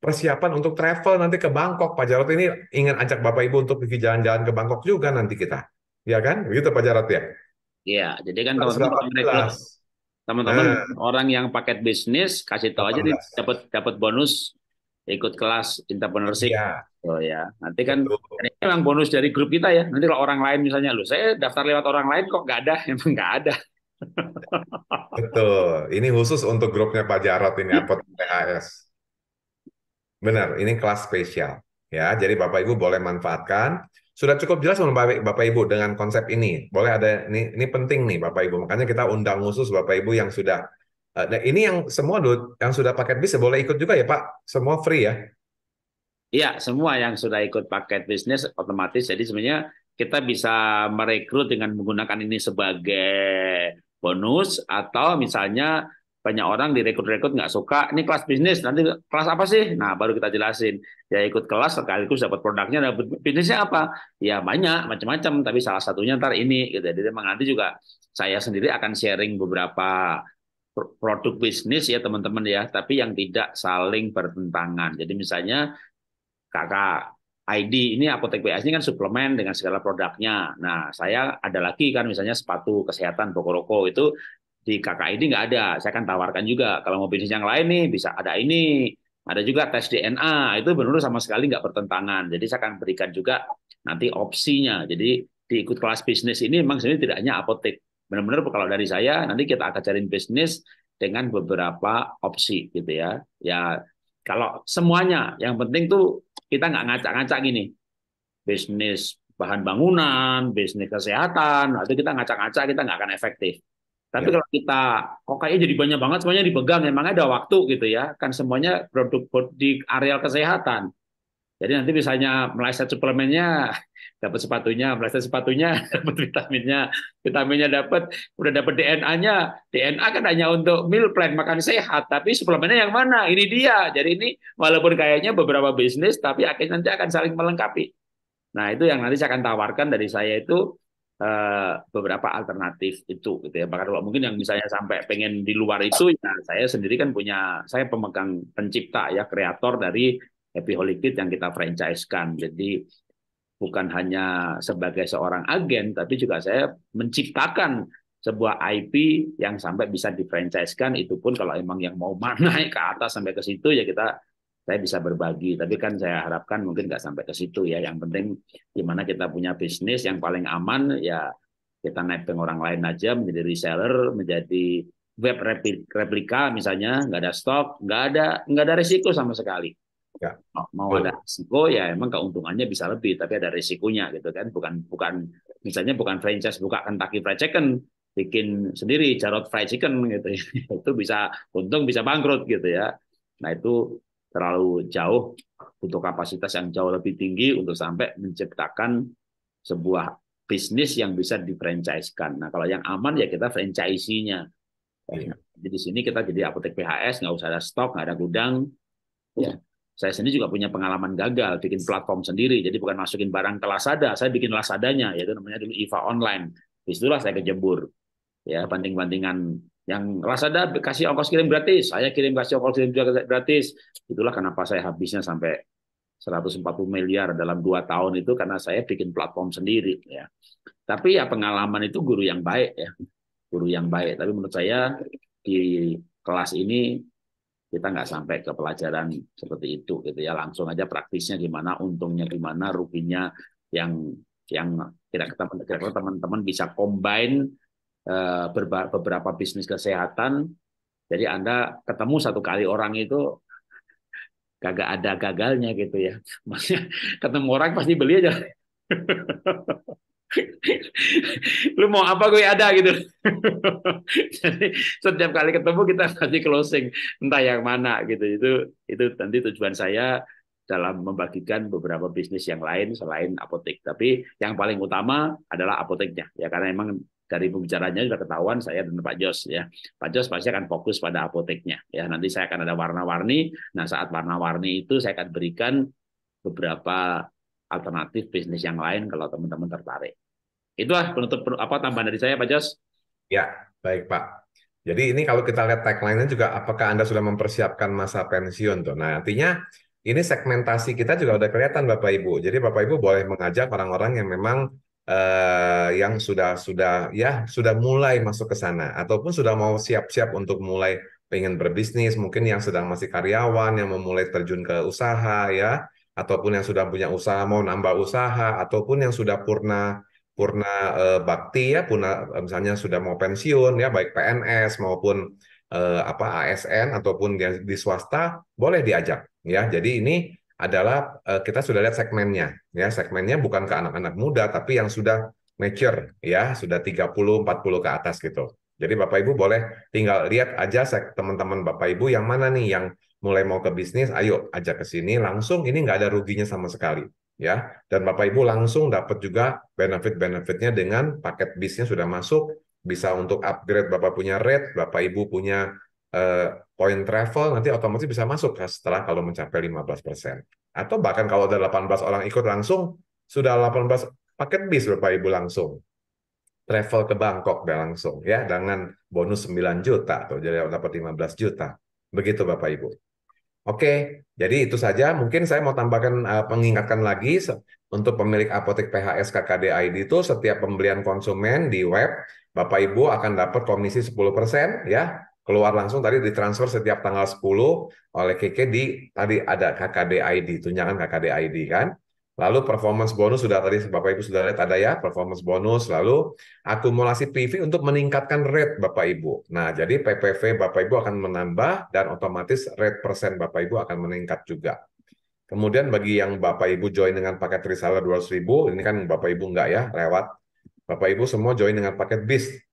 Speaker 1: persiapan untuk travel nanti ke Bangkok. Pak Jarot ini ingin ajak Bapak Ibu untuk pergi jalan-jalan ke Bangkok juga nanti kita. Ya kan? Begitu Pak Jarot ya?
Speaker 4: Iya, jadi kan teman-teman teman eh. orang yang paket bisnis kasih tahu aja dapat dapat bonus ikut kelas entrepreneurship. Ya. Oh ya, nanti kan ini memang bonus dari grup kita ya. Nanti kalau orang lain misalnya lu, saya daftar lewat orang lain kok nggak ada, emang nggak ada.
Speaker 1: Betul. Ini khusus untuk grupnya Pak Jarot ini apa PHS. Benar, ini kelas spesial. Ya, jadi Bapak Ibu boleh manfaatkan. Sudah cukup jelas Bapak, Bapak Ibu dengan konsep ini? Boleh ada ini ini penting nih Bapak Ibu. Makanya kita undang khusus Bapak Ibu yang sudah eh, Nah, ini yang semua yang sudah paket bis boleh ikut juga ya Pak? Semua free ya?
Speaker 4: Iya, semua yang sudah ikut paket bisnis otomatis. Jadi sebenarnya kita bisa merekrut dengan menggunakan ini sebagai bonus atau misalnya banyak orang direkrut-rekrut nggak suka, ini kelas bisnis, nanti kelas apa sih? Nah, baru kita jelasin. Ya ikut kelas sekaligus dapat produknya, dapat bisnisnya apa? Ya banyak, macam-macam, tapi salah satunya ntar ini. Gitu. Jadi memang nanti juga saya sendiri akan sharing beberapa produk bisnis ya teman-teman ya, tapi yang tidak saling bertentangan. Jadi misalnya kakak ID ini apotek PS ini kan suplemen dengan segala produknya. Nah, saya ada lagi kan misalnya sepatu kesehatan Bokoroko itu di KKI ini nggak ada. Saya akan tawarkan juga kalau mau bisnis yang lain nih bisa ada ini, ada juga tes DNA itu benar sama sekali nggak bertentangan. Jadi saya akan berikan juga nanti opsinya. Jadi di ikut kelas bisnis ini memang sebenarnya tidak hanya apotek. Benar-benar kalau dari saya nanti kita akan cariin bisnis dengan beberapa opsi gitu ya. Ya kalau semuanya yang penting tuh kita nggak ngacak-ngacak gini. Bisnis bahan bangunan, bisnis kesehatan, atau nah kita ngacak-ngacak kita nggak akan efektif tapi ya. kalau kita kok kayaknya jadi banyak banget semuanya dipegang, memang ada waktu gitu ya. Kan semuanya produk di areal kesehatan. Jadi nanti misalnya meleset suplemennya dapat sepatunya, meleset sepatunya dapat vitaminnya, vitaminnya dapat, udah dapat DNA-nya. DNA kan hanya untuk meal plan, makan sehat, tapi suplemennya yang mana? Ini dia. Jadi ini walaupun kayaknya beberapa bisnis tapi akhirnya nanti akan saling melengkapi. Nah, itu yang nanti saya akan tawarkan dari saya itu Eh, beberapa alternatif itu gitu ya. Bahkan kalau mungkin yang misalnya sampai pengen di luar itu ya saya sendiri kan punya saya pemegang pencipta ya kreator dari Happy Holy Kid yang kita franchise-kan. Jadi bukan hanya sebagai seorang agen tapi juga saya menciptakan sebuah IP yang sampai bisa difranchise-kan itu pun kalau emang yang mau naik ke atas sampai ke situ ya kita saya bisa berbagi, tapi kan saya harapkan mungkin nggak sampai ke situ ya. Yang penting gimana kita punya bisnis yang paling aman ya kita naik orang lain aja menjadi reseller, menjadi web replika misalnya nggak ada stok, nggak ada nggak ada risiko sama sekali. Ya. Mau ada risiko ya emang keuntungannya bisa lebih, tapi ada risikonya gitu kan. Bukan bukan misalnya bukan franchise buka Kentucky Fried Chicken, bikin sendiri Jarot Fried Chicken gitu. itu bisa untung bisa bangkrut gitu ya. Nah itu terlalu jauh untuk kapasitas yang jauh lebih tinggi untuk sampai menciptakan sebuah bisnis yang bisa difranchisekan. Nah kalau yang aman ya kita franchise-nya. Jadi iya. nah, Jadi sini kita jadi apotek PHS, nggak usah ada stok, nggak ada gudang. Iya. Ya. Saya sendiri juga punya pengalaman gagal bikin platform sendiri. Jadi bukan masukin barang ke Lazada, saya bikin Lazadanya, yaitu namanya dulu IVA Online. Disitulah saya kejebur. Ya, iya. banding-bandingan yang Lazada kasih ongkos kirim gratis, saya kirim kasih ongkos kirim juga gratis. Itulah kenapa saya habisnya sampai 140 miliar dalam dua tahun itu karena saya bikin platform sendiri ya. Tapi ya pengalaman itu guru yang baik ya, guru yang baik. Tapi menurut saya di kelas ini kita nggak sampai ke pelajaran seperti itu gitu ya langsung aja praktisnya gimana untungnya gimana ruginya yang yang kira-kira teman-teman bisa combine Eh, beberapa bisnis kesehatan. Jadi Anda ketemu satu kali orang itu kagak ada gagalnya gitu ya. Maksudnya ketemu orang pasti beli aja. lu mau apa gue ada gitu. Jadi setiap kali ketemu kita pasti closing entah yang mana gitu. Itu itu nanti tujuan saya dalam membagikan beberapa bisnis yang lain selain apotek. Tapi yang paling utama adalah apoteknya ya karena emang dari pembicaranya juga ketahuan saya dan Pak Jos ya. Pak Jos pasti akan fokus pada apoteknya ya. Nanti saya akan ada warna-warni. Nah, saat warna-warni itu saya akan berikan beberapa alternatif bisnis yang lain kalau teman-teman tertarik. Itulah penutup apa tambahan dari saya Pak Jos. Ya, baik Pak.
Speaker 1: Jadi ini kalau kita lihat tagline-nya juga apakah Anda sudah mempersiapkan masa pensiun tuh. Nah, artinya ini segmentasi kita juga udah kelihatan Bapak Ibu. Jadi Bapak Ibu boleh mengajak orang-orang yang memang uh, yang sudah sudah ya sudah mulai masuk ke sana ataupun sudah mau siap-siap untuk mulai pengen berbisnis mungkin yang sedang masih karyawan yang memulai terjun ke usaha ya ataupun yang sudah punya usaha mau nambah usaha ataupun yang sudah purna purna uh, bakti ya purna eh, misalnya sudah mau pensiun ya baik PNS maupun uh, apa ASN ataupun di, di swasta boleh diajak ya jadi ini adalah eh, kita sudah lihat segmennya ya segmennya bukan ke anak-anak muda tapi yang sudah mature ya sudah 30 40 ke atas gitu. Jadi Bapak Ibu boleh tinggal lihat aja teman-teman Bapak Ibu yang mana nih yang mulai mau ke bisnis, ayo ajak ke sini langsung ini nggak ada ruginya sama sekali ya. Dan Bapak Ibu langsung dapat juga benefit-benefitnya dengan paket bisnis sudah masuk, bisa untuk upgrade Bapak punya rate, Bapak Ibu punya Eh, poin travel nanti otomatis bisa masuk kan, setelah kalau mencapai 15%. Atau bahkan kalau ada 18 orang ikut langsung, sudah 18 paket bis Bapak Ibu langsung. Travel ke Bangkok dan langsung ya dengan bonus 9 juta atau jadi dapat 15 juta. Begitu Bapak Ibu. Oke, jadi itu saja. Mungkin saya mau tambahkan uh, eh, pengingatkan lagi untuk pemilik apotek PHS KKD ID itu setiap pembelian konsumen di web Bapak Ibu akan dapat komisi 10% ya keluar langsung tadi ditransfer setiap tanggal 10 oleh KK di tadi ada KKD ID, tunjangan KKD ID kan. Lalu performance bonus sudah tadi Bapak Ibu sudah lihat ada ya performance bonus. Lalu akumulasi PV untuk meningkatkan rate Bapak Ibu. Nah jadi PPV Bapak Ibu akan menambah dan otomatis rate persen Bapak Ibu akan meningkat juga. Kemudian bagi yang Bapak Ibu join dengan paket reseller 200.000, ini kan Bapak Ibu enggak ya, lewat. Bapak Ibu semua join dengan paket BIS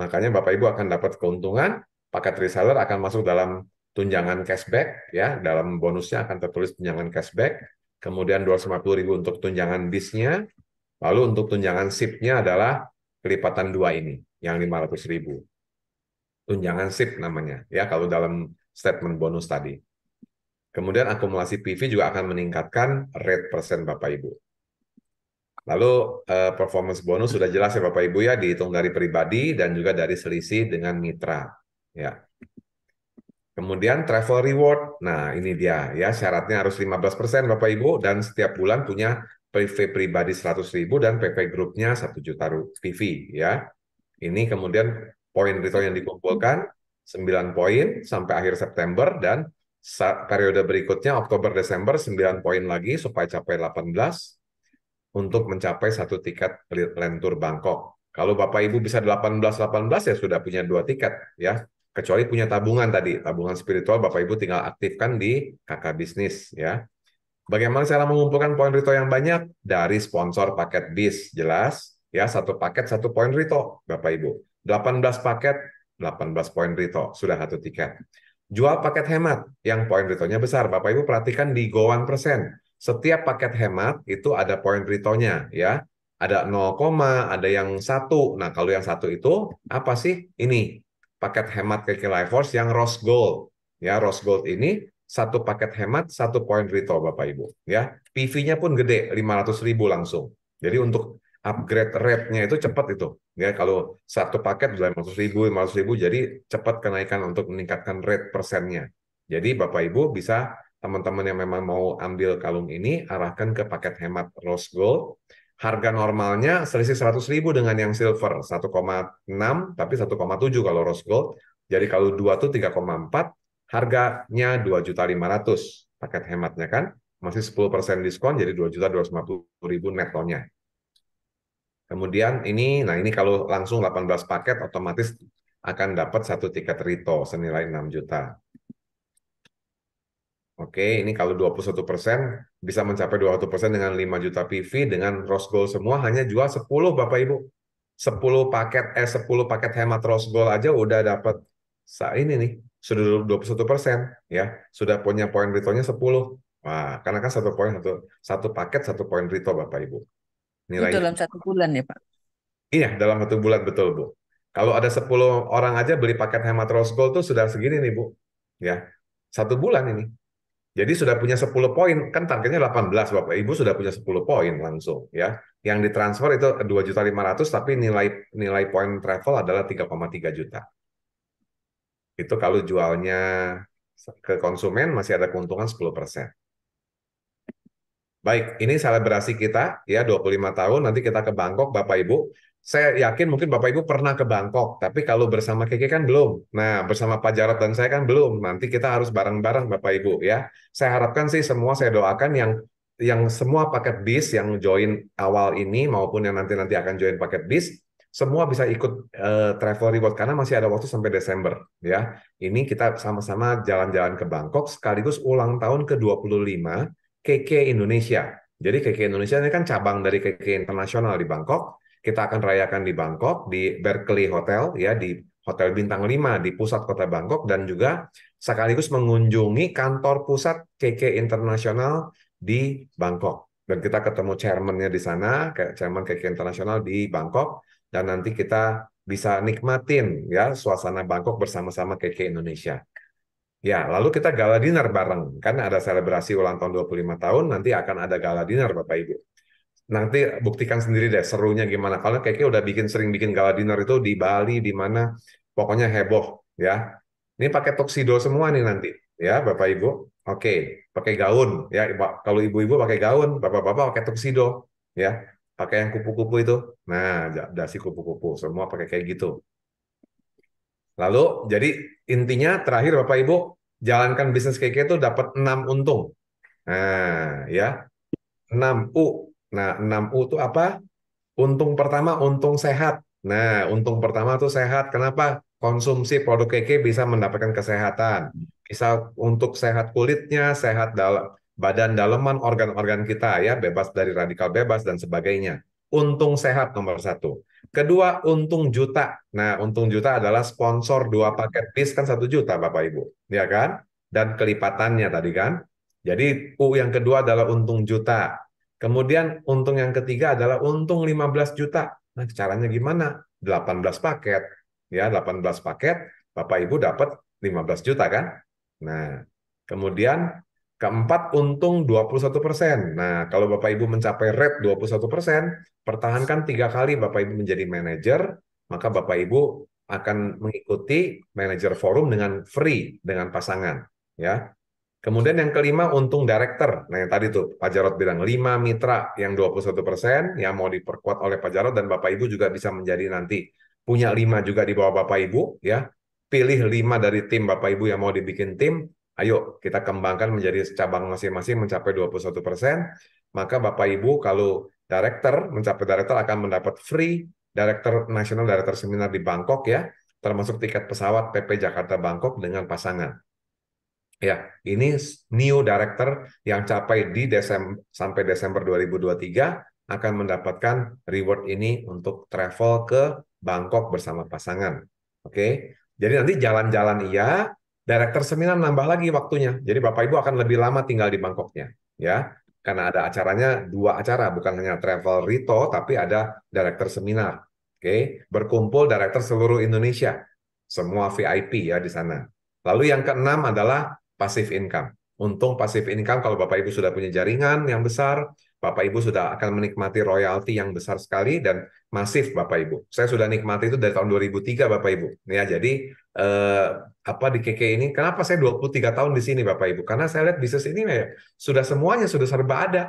Speaker 1: Makanya Bapak Ibu akan dapat keuntungan, paket reseller akan masuk dalam tunjangan cashback ya, dalam bonusnya akan tertulis tunjangan cashback, kemudian 250.000 untuk tunjangan bisnya, lalu untuk tunjangan sipnya adalah kelipatan dua ini, yang 500.000. Tunjangan sip namanya ya kalau dalam statement bonus tadi. Kemudian akumulasi PV juga akan meningkatkan rate persen Bapak Ibu. Lalu eh, performance bonus sudah jelas ya Bapak Ibu ya dihitung dari pribadi dan juga dari selisih dengan mitra ya. Kemudian travel reward. Nah, ini dia ya syaratnya harus 15% Bapak Ibu dan setiap bulan punya PV pribadi 100.000 dan PV grupnya 1 juta PV ya. Ini kemudian poin return yang dikumpulkan 9 poin sampai akhir September dan periode berikutnya Oktober Desember 9 poin lagi supaya capai 18 untuk mencapai satu tiket lentur Bangkok. Kalau Bapak Ibu bisa 18-18 ya sudah punya dua tiket ya. Kecuali punya tabungan tadi, tabungan spiritual Bapak Ibu tinggal aktifkan di KK bisnis ya. Bagaimana cara mengumpulkan poin Rito yang banyak? Dari sponsor paket bis, jelas. Ya, satu paket, satu poin Rito, Bapak Ibu. 18 paket, 18 poin Rito, sudah satu tiket. Jual paket hemat, yang poin Ritonya besar. Bapak Ibu perhatikan di Goan Persen setiap paket hemat itu ada poin ritonya ya. Ada 0, ada yang satu. Nah, kalau yang satu itu apa sih? Ini paket hemat KK Life Force yang Rose Gold. Ya, Rose Gold ini satu paket hemat, satu poin rito Bapak Ibu. Ya, PV-nya pun gede, 500 ribu langsung. Jadi untuk upgrade rate-nya itu cepat itu. Ya, kalau satu paket 500 ribu, 500 ribu, jadi cepat kenaikan untuk meningkatkan rate persennya. Jadi Bapak Ibu bisa teman-teman yang memang mau ambil kalung ini arahkan ke paket hemat rose gold harga normalnya selisih 100 ribu dengan yang silver 1,6 tapi 1,7 kalau rose gold jadi kalau 2 itu 3,4 harganya 2.500 paket hematnya kan masih 10% diskon jadi 2.250.000 netonya. kemudian ini nah ini kalau langsung 18 paket otomatis akan dapat satu tiket Rito senilai 6 juta Oke, ini kalau 21 persen bisa mencapai 21 persen dengan 5 juta PV dengan rose gold semua hanya jual 10 Bapak Ibu. 10 paket eh 10 paket hemat rose gold aja udah dapat saat ini nih sudah 21 persen ya sudah punya poin returnnya 10 wah karena kan satu poin satu satu paket satu poin return bapak ibu nilainya itu
Speaker 2: dalam satu bulan ya pak
Speaker 1: iya dalam satu bulan betul bu kalau ada 10 orang aja beli paket hemat rose gold tuh sudah segini nih bu ya satu bulan ini jadi sudah punya 10 poin, kan targetnya 18 Bapak Ibu sudah punya 10 poin langsung ya. Yang ditransfer itu 2.500 tapi nilai nilai poin travel adalah 3,3 juta. Itu kalau jualnya ke konsumen masih ada keuntungan 10%. Baik, ini selebrasi kita ya 25 tahun. Nanti kita ke Bangkok Bapak Ibu saya yakin mungkin Bapak Ibu pernah ke Bangkok, tapi kalau bersama Kiki kan belum. Nah, bersama Pak Jarot dan saya kan belum. Nanti kita harus bareng-bareng Bapak Ibu ya. Saya harapkan sih semua saya doakan yang yang semua paket bis yang join awal ini maupun yang nanti-nanti akan join paket bis semua bisa ikut uh, travel reward karena masih ada waktu sampai Desember ya. Ini kita sama-sama jalan-jalan ke Bangkok sekaligus ulang tahun ke-25 KK Indonesia. Jadi KK Indonesia ini kan cabang dari KK Internasional di Bangkok kita akan rayakan di Bangkok di Berkeley Hotel ya di Hotel Bintang 5 di pusat kota Bangkok dan juga sekaligus mengunjungi kantor pusat KK Internasional di Bangkok. Dan kita ketemu chairmannya di sana, chairman KK Internasional di Bangkok dan nanti kita bisa nikmatin ya suasana Bangkok bersama-sama KK Indonesia. Ya, lalu kita gala dinner bareng. Kan ada selebrasi ulang tahun 25 tahun, nanti akan ada gala dinner Bapak Ibu nanti buktikan sendiri deh serunya gimana. Kalau keke udah bikin sering bikin gala dinner itu di Bali di mana pokoknya heboh ya. Ini pakai tuxedo semua nih nanti ya Bapak Ibu. Oke, pakai gaun ya kalau ibu-ibu pakai gaun, bapak-bapak pakai tuxedo ya. Pakai yang kupu-kupu itu. Nah, dasi kupu-kupu semua pakai kayak gitu. Lalu jadi intinya terakhir Bapak Ibu jalankan bisnis keke itu dapat 6 untung. Nah, ya. 6 U Nah, 6U itu apa? Untung pertama, untung sehat. Nah, untung pertama itu sehat. Kenapa? Konsumsi produk KK bisa mendapatkan kesehatan. Bisa untuk sehat kulitnya, sehat dalam badan daleman, organ-organ kita ya, bebas dari radikal bebas dan sebagainya. Untung sehat nomor satu. Kedua, untung juta. Nah, untung juta adalah sponsor dua paket bis kan satu juta, Bapak Ibu. Ya kan? Dan kelipatannya tadi kan. Jadi, U yang kedua adalah untung juta. Kemudian untung yang ketiga adalah untung 15 juta. Nah, caranya gimana? 18 paket. Ya, 18 paket Bapak Ibu dapat 15 juta kan? Nah, kemudian keempat untung 21 persen. Nah, kalau Bapak Ibu mencapai rate 21 persen, pertahankan tiga kali Bapak Ibu menjadi manajer, maka Bapak Ibu akan mengikuti manajer forum dengan free dengan pasangan. Ya, Kemudian yang kelima untung director. Nah yang tadi tuh Pak Jarod bilang lima mitra yang 21 persen yang mau diperkuat oleh Pak Jarod dan Bapak Ibu juga bisa menjadi nanti punya lima juga di bawah Bapak Ibu ya. Pilih lima dari tim Bapak Ibu yang mau dibikin tim. Ayo kita kembangkan menjadi cabang masing-masing mencapai 21 persen. Maka Bapak Ibu kalau director mencapai director akan mendapat free director nasional director seminar di Bangkok ya termasuk tiket pesawat PP Jakarta Bangkok dengan pasangan. Ya, ini new director yang capai di Desember sampai Desember 2023 akan mendapatkan reward ini untuk travel ke Bangkok bersama pasangan. Oke. Jadi nanti jalan-jalan iya, director seminar nambah lagi waktunya. Jadi Bapak Ibu akan lebih lama tinggal di Bangkoknya, ya. Karena ada acaranya dua acara, bukan hanya travel Rito tapi ada director seminar. Oke, berkumpul director seluruh Indonesia. Semua VIP ya di sana. Lalu yang keenam adalah pasif income. Untung pasif income kalau Bapak Ibu sudah punya jaringan yang besar, Bapak Ibu sudah akan menikmati royalti yang besar sekali dan masif Bapak Ibu. Saya sudah nikmati itu dari tahun 2003 Bapak Ibu. Ya, jadi eh, apa di KK ini kenapa saya 23 tahun di sini Bapak Ibu? Karena saya lihat bisnis ini ya, sudah semuanya sudah serba ada.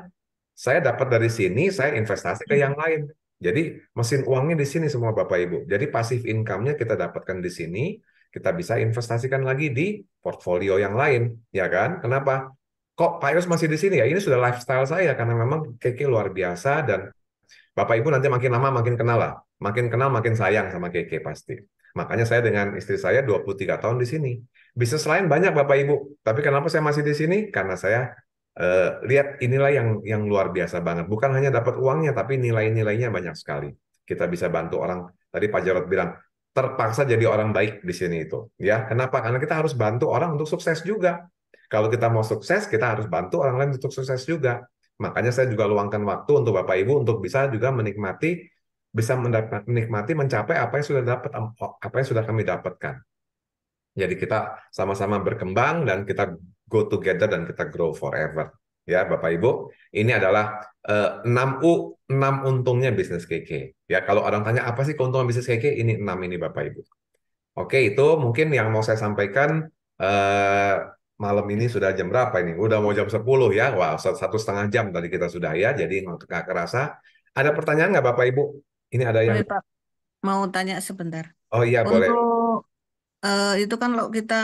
Speaker 1: Saya dapat dari sini, saya investasi ke yang lain. Jadi mesin uangnya di sini semua Bapak Ibu. Jadi pasif income-nya kita dapatkan di sini kita bisa investasikan lagi di portfolio yang lain, ya kan? Kenapa? Kok Pak Yos masih di sini ya? Ini sudah lifestyle saya karena memang Keke luar biasa dan Bapak Ibu nanti makin lama makin kenal lah. Makin kenal makin sayang sama Keke pasti. Makanya saya dengan istri saya 23 tahun di sini. Bisnis lain banyak Bapak Ibu, tapi kenapa saya masih di sini? Karena saya eh, lihat inilah yang yang luar biasa banget. Bukan hanya dapat uangnya tapi nilai-nilainya banyak sekali. Kita bisa bantu orang. Tadi Pak Jarot bilang, terpaksa jadi orang baik di sini itu. Ya, kenapa? Karena kita harus bantu orang untuk sukses juga. Kalau kita mau sukses, kita harus bantu orang lain untuk sukses juga. Makanya saya juga luangkan waktu untuk Bapak Ibu untuk bisa juga menikmati bisa mendapat, menikmati mencapai apa yang sudah dapat apa yang sudah kami dapatkan. Jadi kita sama-sama berkembang dan kita go together dan kita grow forever. Ya, Bapak Ibu, ini adalah 6U, eh, 6 untungnya bisnis KK. Ya, kalau orang tanya apa sih keuntungan bisnis KK, ini 6 ini Bapak Ibu. Oke, itu mungkin yang mau saya sampaikan eh, malam ini sudah jam berapa ini? Udah mau jam 10 ya. Wah, satu setengah jam tadi kita sudah ya. Jadi nggak kerasa. Ada pertanyaan nggak Bapak Ibu? Ini ada yang... Boleh, Pak.
Speaker 2: Mau tanya sebentar. Oh iya, Untuk, boleh. Uh, itu kan kalau kita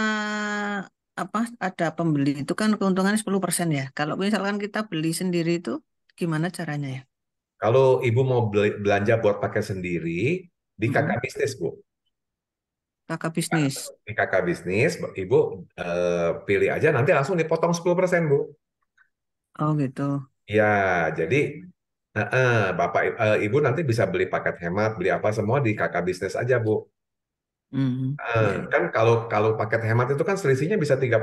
Speaker 2: apa ada pembeli itu kan keuntungannya 10% ya. Kalau misalkan kita beli sendiri itu gimana caranya ya?
Speaker 1: Kalau ibu mau belanja buat pakai sendiri di hmm. kakak bisnis bu. Kakak bisnis. Di kakak bisnis, ibu eh, pilih aja nanti langsung dipotong 10% bu.
Speaker 2: Oh gitu.
Speaker 1: Ya, jadi eh, eh, bapak eh, ibu nanti bisa beli paket hemat, beli apa semua di kakak bisnis aja bu. Mm -hmm. uh, kan kalau kalau paket hemat itu kan selisihnya bisa 30%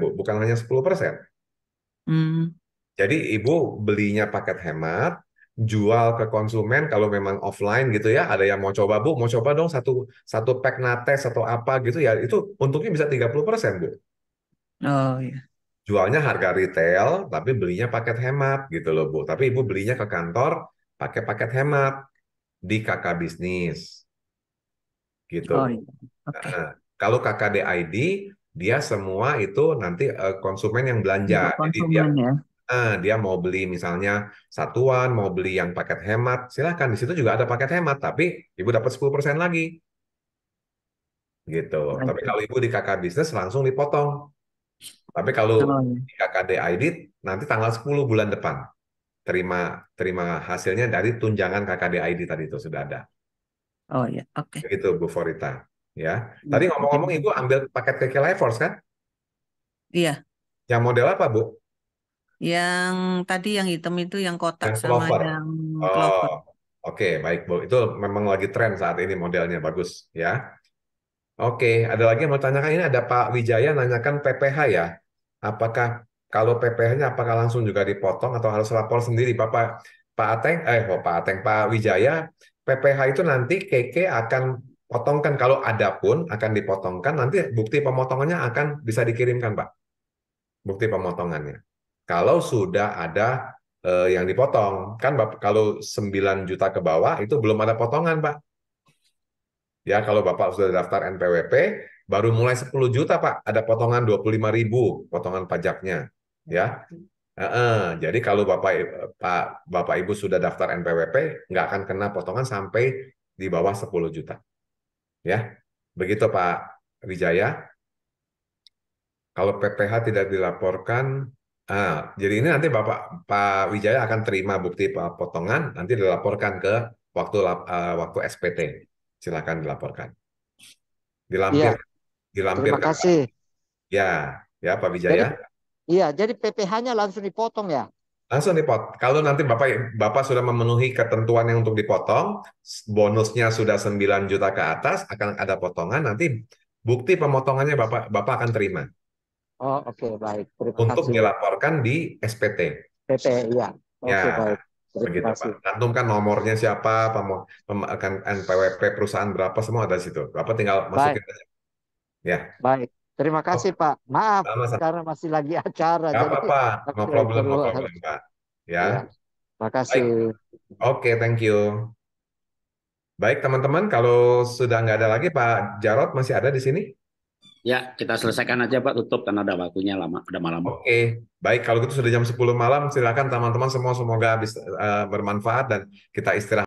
Speaker 1: Bu, bukan hanya 10%. Mm. Jadi ibu belinya paket hemat, jual ke konsumen kalau memang offline gitu ya ada yang mau coba bu mau coba dong satu satu pack nates atau apa gitu ya itu untungnya bisa 30% bu oh iya jualnya harga retail tapi belinya paket hemat gitu loh bu tapi ibu belinya ke kantor pakai paket hemat di kakak bisnis gitu oh, iya. okay. nah, kalau kakak DID dia semua itu nanti eh, konsumen yang belanja konsumen, iya,
Speaker 5: jadi dia ya
Speaker 1: eh, dia mau beli misalnya satuan, mau beli yang paket hemat, silahkan. Di situ juga ada paket hemat, tapi ibu dapat 10% lagi. Gitu. Nah. Tapi kalau ibu di KK bisnis langsung dipotong. Tapi kalau ya. di KKD ID, nanti tanggal 10 bulan depan. Terima terima hasilnya dari tunjangan KKD ID tadi itu sudah ada. Oh iya, oke. Okay. Gitu Bu Forita. Ya. ya tadi ngomong-ngomong Ibu ambil paket KK Life Force kan? Iya. Yang model apa, Bu?
Speaker 2: Yang tadi yang hitam itu yang kotak Yang sama clover. yang
Speaker 1: Oh, oke, oke, baik Bu. Itu memang lagi tren saat ini modelnya bagus ya. Oke, ada lagi yang mau tanyakan ini ada Pak Wijaya nanyakan PPH ya. Apakah kalau PPH-nya apakah langsung juga dipotong atau harus lapor sendiri Pak Pak Pak Ateng eh oh, Pak Ateng Pak Wijaya PPH itu nanti KK akan potongkan kalau ada pun akan dipotongkan nanti bukti pemotongannya akan bisa dikirimkan Pak. Bukti pemotongannya kalau sudah ada eh, yang dipotong. Kan kalau 9 juta ke bawah itu belum ada potongan, Pak. Ya, kalau Bapak sudah daftar NPWP, baru mulai 10 juta, Pak, ada potongan 25 ribu potongan pajaknya, ya. E jadi kalau Bapak Pak Bapak Ibu sudah daftar NPWP, nggak akan kena potongan sampai di bawah 10 juta. Ya. Begitu Pak Wijaya. Kalau PPH tidak dilaporkan, Nah, jadi ini nanti Bapak Pak Wijaya akan terima bukti potongan, nanti dilaporkan ke waktu uh, waktu SPT. Silakan dilaporkan. Dilampir, ya, dilampir. Terima kasih. Ya, ya Pak Wijaya.
Speaker 2: Iya, jadi, jadi PPh-nya langsung dipotong ya.
Speaker 1: Langsung dipotong. Kalau nanti Bapak Bapak sudah memenuhi ketentuan yang untuk dipotong, bonusnya sudah 9 juta ke atas akan ada potongan nanti bukti pemotongannya Bapak Bapak akan terima.
Speaker 4: Oh, oke, okay, baik. Terima untuk melaporkan dilaporkan
Speaker 1: di SPT.
Speaker 4: SPT, iya.
Speaker 1: Okay, ya, baik. Terima begitu Pak. Antum nomornya siapa, akan NPWP perusahaan berapa semua ada di situ. Bapak tinggal masukin baik. Ya.
Speaker 4: Baik. Terima
Speaker 2: kasih oh, Pak. Maaf sama -sama. karena masih lagi acara. Gak apa-apa.
Speaker 1: No problem, no problem Pak. Ya. ya. kasih. Oke, okay, thank you. Baik teman-teman, kalau sudah nggak ada lagi Pak Jarot masih ada di sini?
Speaker 4: Ya, kita selesaikan aja Pak tutup karena ada waktunya lama, udah malam. Oke, okay. baik
Speaker 1: kalau gitu sudah jam 10 malam silakan teman-teman semua semoga bisa uh, eh, bermanfaat dan kita istirahat